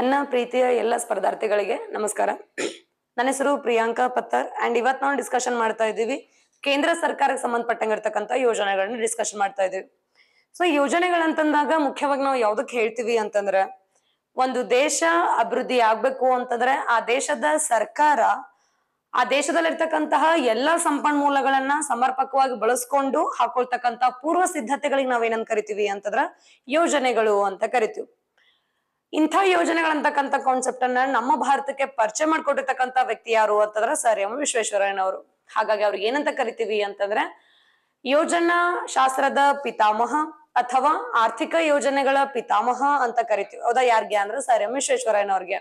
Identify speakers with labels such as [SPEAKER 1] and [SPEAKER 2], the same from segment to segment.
[SPEAKER 1] ನನ್ನ ಪ್ರೀತಿಯ ಎಲ್ಲ ಸ್ಪರ್ಧಾರ್ಥಿಗಳಿಗೆ ನಮಸ್ಕಾರ ನನ್ನ ಹೆಸರು ಪ್ರಿಯಾಂಕಾ ಪತ್ತರ್ ಅಂಡ್ ಇವತ್ ನಾವು ಡಿಸ್ಕಷನ್ ಮಾಡ್ತಾ ಇದ್ದೀವಿ ಕೇಂದ್ರ ಸರ್ಕಾರಕ್ಕೆ ಸಂಬಂಧಪಟ್ಟಂಗಿರ್ತಕ್ಕಂಥ ಯೋಜನೆಗಳನ್ನ ಡಿಸ್ಕಷನ್ ಮಾಡ್ತಾ ಇದೀವಿ ಸೊ ಯೋಜನೆಗಳಂತಂದಾಗ ಮುಖ್ಯವಾಗಿ ನಾವು ಯಾವ್ದಕ್ ಹೇಳ್ತೀವಿ ಅಂತಂದ್ರೆ ಒಂದು ದೇಶ ಅಭಿವೃದ್ಧಿ ಆಗ್ಬೇಕು ಅಂತಂದ್ರೆ ಆ ದೇಶದ ಸರ್ಕಾರ ಆ ದೇಶದಲ್ಲಿರ್ತಕ್ಕಂತಹ ಎಲ್ಲಾ ಸಂಪನ್ಮೂಲಗಳನ್ನ ಸಮರ್ಪಕವಾಗಿ ಬಳಸ್ಕೊಂಡು ಹಾಕೊಳ್ತಕ್ಕಂತ ಪೂರ್ವ ಸಿದ್ಧತೆಗಳಿಗೆ ನಾವೇನಂತ ಕರಿತೀವಿ ಅಂತಂದ್ರ ಯೋಜನೆಗಳು ಅಂತ ಕರಿತೀವಿ ಇಂಥ ಯೋಜನೆಗಳಂತಕ್ಕಂಥ ಕಾನ್ಸೆಪ್ಟ್ ಅನ್ನ ನಮ್ಮ ಭಾರತಕ್ಕೆ ಪರಿಚಯ ಮಾಡ್ಕೊಟ್ಟಿರ್ತಕ್ಕಂಥ ವ್ಯಕ್ತಿ ಯಾರು ಅಂತಂದ್ರೆ ಸರ್ ಎಂ ವಿಶ್ವೇಶ್ವರಯ್ಯನವರು ಹಾಗಾಗಿ ಅವ್ರಿಗೆ ಏನಂತ ಕರಿತೀವಿ ಅಂತಂದ್ರೆ ಯೋಜನಾ ಶಾಸ್ತ್ರದ ಪಿತಾಮಹ ಅಥವಾ ಆರ್ಥಿಕ ಯೋಜನೆಗಳ ಪಿತಾಮಹ ಅಂತ ಕರಿತೀವಿ ಹೌದಾ ಯಾರಿಗೆ ಅಂದ್ರೆ ಸರ್ ಎಂ ಅವ್ರಿಗೆ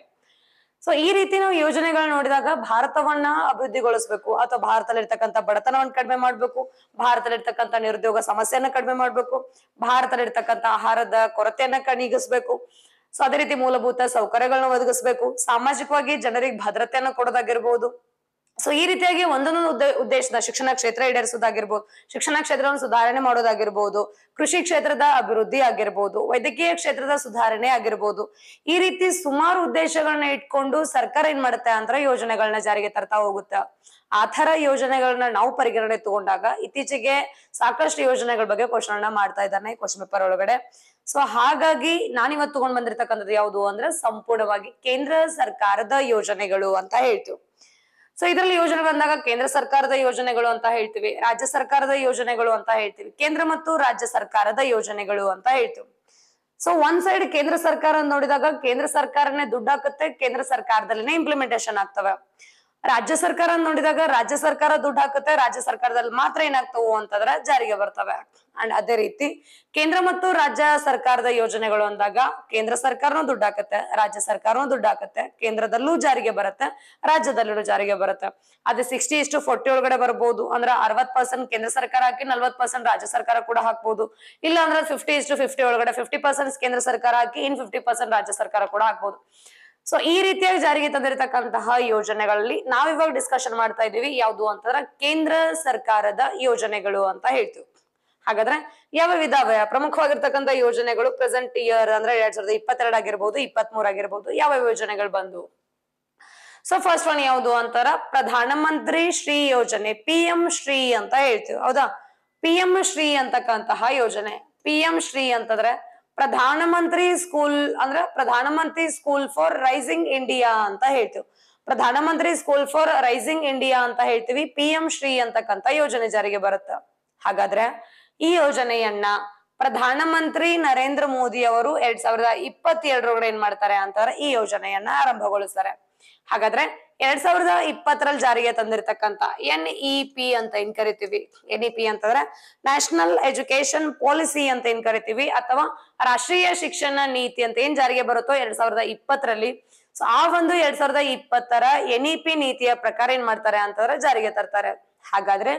[SPEAKER 1] ಸೊ ಈ ರೀತಿ ನಾವು ಯೋಜನೆಗಳನ್ನ ನೋಡಿದಾಗ ಭಾರತವನ್ನ ಅಭಿವೃದ್ಧಿಗೊಳಿಸ್ಬೇಕು ಅಥವಾ ಭಾರತದಲ್ಲಿರ್ತಕ್ಕಂಥ ಬಡತನವನ್ನು ಕಡಿಮೆ ಮಾಡ್ಬೇಕು ಭಾರತದಲ್ಲಿರ್ತಕ್ಕಂಥ ನಿರುದ್ಯೋಗ ಸಮಸ್ಯೆಯನ್ನ ಕಡಿಮೆ ಮಾಡ್ಬೇಕು ಭಾರತದಲ್ಲಿರ್ತಕ್ಕಂಥ ಆಹಾರದ ಕೊರತೆಯನ್ನ ಕಣಿಗಿಸ್ಬೇಕು ಸೊ ಅದೇ ರೀತಿ ಮೂಲಭೂತ ಸೌಕರ್ಯಗಳನ್ನ ಒದಗಿಸ್ಬೇಕು ಸಾಮಾಜಿಕವಾಗಿ ಜನರಿಗೆ ಭದ್ರತೆಯನ್ನು ಕೊಡೋದಾಗಿರ್ಬಹುದು ಸೊ ಈ ರೀತಿಯಾಗಿ ಒಂದೊಂದು ಉದ್ದೇಶದ ಶಿಕ್ಷಣ ಕ್ಷೇತ್ರ ಈಡೇರಿಸೋದಾಗಿರ್ಬೋದು ಶಿಕ್ಷಣ ಕ್ಷೇತ್ರವನ್ನು ಸುಧಾರಣೆ ಮಾಡೋದಾಗಿರ್ಬಹುದು ಕೃಷಿ ಕ್ಷೇತ್ರದ ಅಭಿವೃದ್ಧಿ ಆಗಿರ್ಬೋದು ವೈದ್ಯಕೀಯ ಕ್ಷೇತ್ರದ ಸುಧಾರಣೆ ಆಗಿರ್ಬೋದು ಈ ರೀತಿ ಸುಮಾರು ಉದ್ದೇಶಗಳನ್ನ ಇಟ್ಕೊಂಡು ಸರ್ಕಾರ ಏನ್ ಮಾಡುತ್ತೆ ಅಂದ್ರೆ ಯೋಜನೆಗಳನ್ನ ಜಾರಿಗೆ ತರ್ತಾ ಹೋಗುತ್ತೆ ಆ ತರ ಯೋಜನೆಗಳನ್ನ ನಾವು ಪರಿಗಣನೆ ತಗೊಂಡಾಗ ಇತ್ತೀಚೆಗೆ ಸಾಕಷ್ಟು ಯೋಜನೆಗಳ ಬಗ್ಗೆ ಕ್ವಶನ್ ಮಾಡ್ತಾ ಇದ್ದಾನೆ ಕ್ವಶನ್ ಪೇಪರ್ ಒಳಗಡೆ ಸೊ ಹಾಗಾಗಿ ನಾನಿವತ್ತು ತಗೊಂಡ್ ಬಂದಿರತಕ್ಕಂಥದ್ದು ಯಾವುದು ಅಂದ್ರೆ ಸಂಪೂರ್ಣವಾಗಿ ಕೇಂದ್ರ ಸರ್ಕಾರದ ಯೋಜನೆಗಳು ಅಂತ ಹೇಳ್ತೀವಿ ಸೊ ಇದರಲ್ಲಿ ಯೋಜನೆ ಬಂದಾಗ ಕೇಂದ್ರ ಸರ್ಕಾರದ ಯೋಜನೆಗಳು ಅಂತ ಹೇಳ್ತೀವಿ ರಾಜ್ಯ ಸರ್ಕಾರದ ಯೋಜನೆಗಳು ಅಂತ ಹೇಳ್ತೀವಿ ಕೇಂದ್ರ ಮತ್ತು ರಾಜ್ಯ ಸರ್ಕಾರದ ಯೋಜನೆಗಳು ಅಂತ ಹೇಳ್ತೀವಿ ಸೊ ಒಂದ್ ಸೈಡ್ ಕೇಂದ್ರ ಸರ್ಕಾರ ನೋಡಿದಾಗ ಕೇಂದ್ರ ಸರ್ಕಾರನೇ ದುಡ್ಡು ಹಾಕುತ್ತೆ ಕೇಂದ್ರ ಸರ್ಕಾರದಲ್ಲಿನೇ ಇಂಪ್ಲಿಮೆಂಟೇಶನ್ ಆಗ್ತವೆ ರಾಜ್ಯ ಸರ್ಕಾರ ನೋಡಿದಾಗ ರಾಜ್ಯ ಸರ್ಕಾರ ದುಡ್ಡು ಹಾಕುತ್ತೆ ರಾಜ್ಯ ಸರ್ಕಾರದಲ್ಲಿ ಮಾತ್ರ ಏನಾಗ್ತವು ಅಂತಂದ್ರೆ ಜಾರಿಗೆ ಬರ್ತವೆ ಅಂಡ್ ಅದೇ ರೀತಿ ಕೇಂದ್ರ ಮತ್ತು ರಾಜ್ಯ ಸರ್ಕಾರದ ಯೋಜನೆಗಳು ಅಂದಾಗ ಕೇಂದ್ರ ಸರ್ಕಾರನೂ ದುಡ್ಡು ಹಾಕುತ್ತೆ ರಾಜ್ಯ ಸರ್ಕಾರನೂ ದುಡ್ಡು ಹಾಕುತ್ತೆ ಕೇಂದ್ರದಲ್ಲೂ ಜಾರಿಗೆ ಬರುತ್ತೆ ರಾಜ್ಯದಲ್ಲೂ ಜಾರಿಗೆ ಬರುತ್ತೆ ಅದೇ ಸಿಕ್ಸ್ಟಿ ಇಷ್ಟು ಫೋರ್ಟಿ ಒಳಗಡೆ ಬರ್ಬೋದು ಅಂದ್ರೆ ಅರವತ್ ಪರ್ಸೆಂಟ್ ಕೇಂದ್ರ ಸರ್ಕಾರ ಹಾಕಿ ನಲ್ವತ್ ಪರ್ಸೆಂಟ್ ರಾಜ್ಯ ಸರ್ಕಾರ ಕೂಡ ಹಾಕ್ಬಹುದು ಇಲ್ಲ ಅಂದ್ರೆ ಫಿಫ್ಟಿ ಇಷ್ಟು ಫಿಫ್ಟಿ ಒಳಗಡೆ ಫಿಫ್ಟಿ ಪರ್ಸೆಂಟ್ ಕೇಂದ್ರ ಸರ್ಕಾರ ಹಾಕಿ ಇನ್ ಫಿಫ್ಟಿ ಪರ್ಸೆಂಟ್ ರಾಜ್ಯ ಸರ್ಕಾರ ಕೂಡ ಹಾಕ್ಬಹುದು ಸೊ ಈ ರೀತಿಯಾಗಿ ಜಾರಿಗೆ ತಂದಿರತಕ್ಕಂತಹ ಯೋಜನೆಗಳಲ್ಲಿ ನಾವಿವಾಗ ಡಿಸ್ಕಷನ್ ಮಾಡ್ತಾ ಇದೀವಿ ಯಾವುದು ಅಂತಂದ್ರೆ ಕೇಂದ್ರ ಸರ್ಕಾರದ ಯೋಜನೆಗಳು ಅಂತ ಹೇಳ್ತೀವಿ ಹಾಗಾದ್ರೆ ಯಾವ ವಿಧ ಪ್ರಮುಖವಾಗಿರ್ತಕ್ಕಂಥ ಯೋಜನೆಗಳು ಪ್ರೆಸೆಂಟ್ ಇಯರ್ ಅಂದ್ರೆ ಎರಡ್ ಸಾವಿರದ ಇಪ್ಪತ್ತೆರಡು ಆಗಿರ್ಬೋದು ಇಪ್ಪತ್ತ್ ಮೂರ್ ಆಗಿರ್ಬೋದು ಯಾವ ಯೋಜನೆಗಳು ಬಂದು ಸೊ ಫಸ್ಟ್ ಒನ್ ಯಾವುದು ಅಂತಾರ ಪ್ರಧಾನ ಮಂತ್ರಿ ಶ್ರೀ ಯೋಜನೆ ಪಿ ಎಂ ಶ್ರೀ ಅಂತ ಹೇಳ್ತೀವಿ ಹೌದಾ ಪಿ ಎಂ ಶ್ರೀ ಅಂತಕ್ಕಂತಹ ಯೋಜನೆ ಪಿ ಎಂ ಶ್ರೀ ಅಂತಂದ್ರೆ ಪ್ರಧಾನ ಮಂತ್ರಿ ಸ್ಕೂಲ್ ಅಂದ್ರ ಪ್ರಧಾನ ಮಂತ್ರಿ ಸ್ಕೂಲ್ ಫಾರ್ ರೈಸಿಂಗ್ ಇಂಡಿಯಾ ಅಂತ ಹೇಳ್ತೀವಿ ಪ್ರಧಾನ ಮಂತ್ರಿ ಸ್ಕೂಲ್ ಫಾರ್ ರೈಸಿಂಗ್ ಇಂಡಿಯಾ ಅಂತ ಹೇಳ್ತೀವಿ ಪಿ ಎಂ ಶ್ರೀ ಅಂತಕ್ಕಂತ ಯೋಜನೆ ಜಾರಿಗೆ ಬರುತ್ತೆ ಹಾಗಾದ್ರೆ ಈ ಯೋಜನೆಯನ್ನ ಪ್ರಧಾನ ಮಂತ್ರಿ ನರೇಂದ್ರ ಮೋದಿ ಅವರು ಎರಡ್ ಸಾವಿರದ ಇಪ್ಪತ್ತೇಳರೊಳಗಡೆ ಏನ್ ಮಾಡ್ತಾರೆ ಅಂತಾರೆ ಈ ಯೋಜನೆಯನ್ನ ಆರಂಭಗೊಳಿಸ್ತಾರೆ ಹಾಗಾದ್ರೆ ಎರಡ್ ಸಾವಿರದ ಇಪ್ಪತ್ತರಲ್ಲಿ ಜಾರಿಗೆ ತಂದಿರತಕ್ಕಂತ ಎನ್ ಇ ಪಿ ಅಂತ ಏನ್ ಕರಿತೀವಿ ಎನ್ ಇ ಪಿ ಅಂತಂದ್ರೆ ನ್ಯಾಷನಲ್ ಎಜುಕೇಶನ್ ಪಾಲಿಸಿ ಅಂತ ಏನ್ ಕರಿತೀವಿ ಅಥವಾ ರಾಷ್ಟ್ರೀಯ ಶಿಕ್ಷಣ ನೀತಿ ಅಂತ ಏನ್ ಜಾರಿಗೆ ಬರುತ್ತೋ ಎರಡ್ ಸಾವಿರದ ಇಪ್ಪತ್ತರಲ್ಲಿ ಸೊ ಆ ಒಂದು ಎರಡ್ ಸಾವಿರದ ಇಪ್ಪತ್ತರ ಎನ್ ಇ ಪಿ ನೀತಿಯ ಪ್ರಕಾರ ಏನ್ ಮಾಡ್ತಾರೆ ಅಂತಂದ್ರೆ ಜಾರಿಗೆ ತರ್ತಾರೆ ಹಾಗಾದ್ರೆ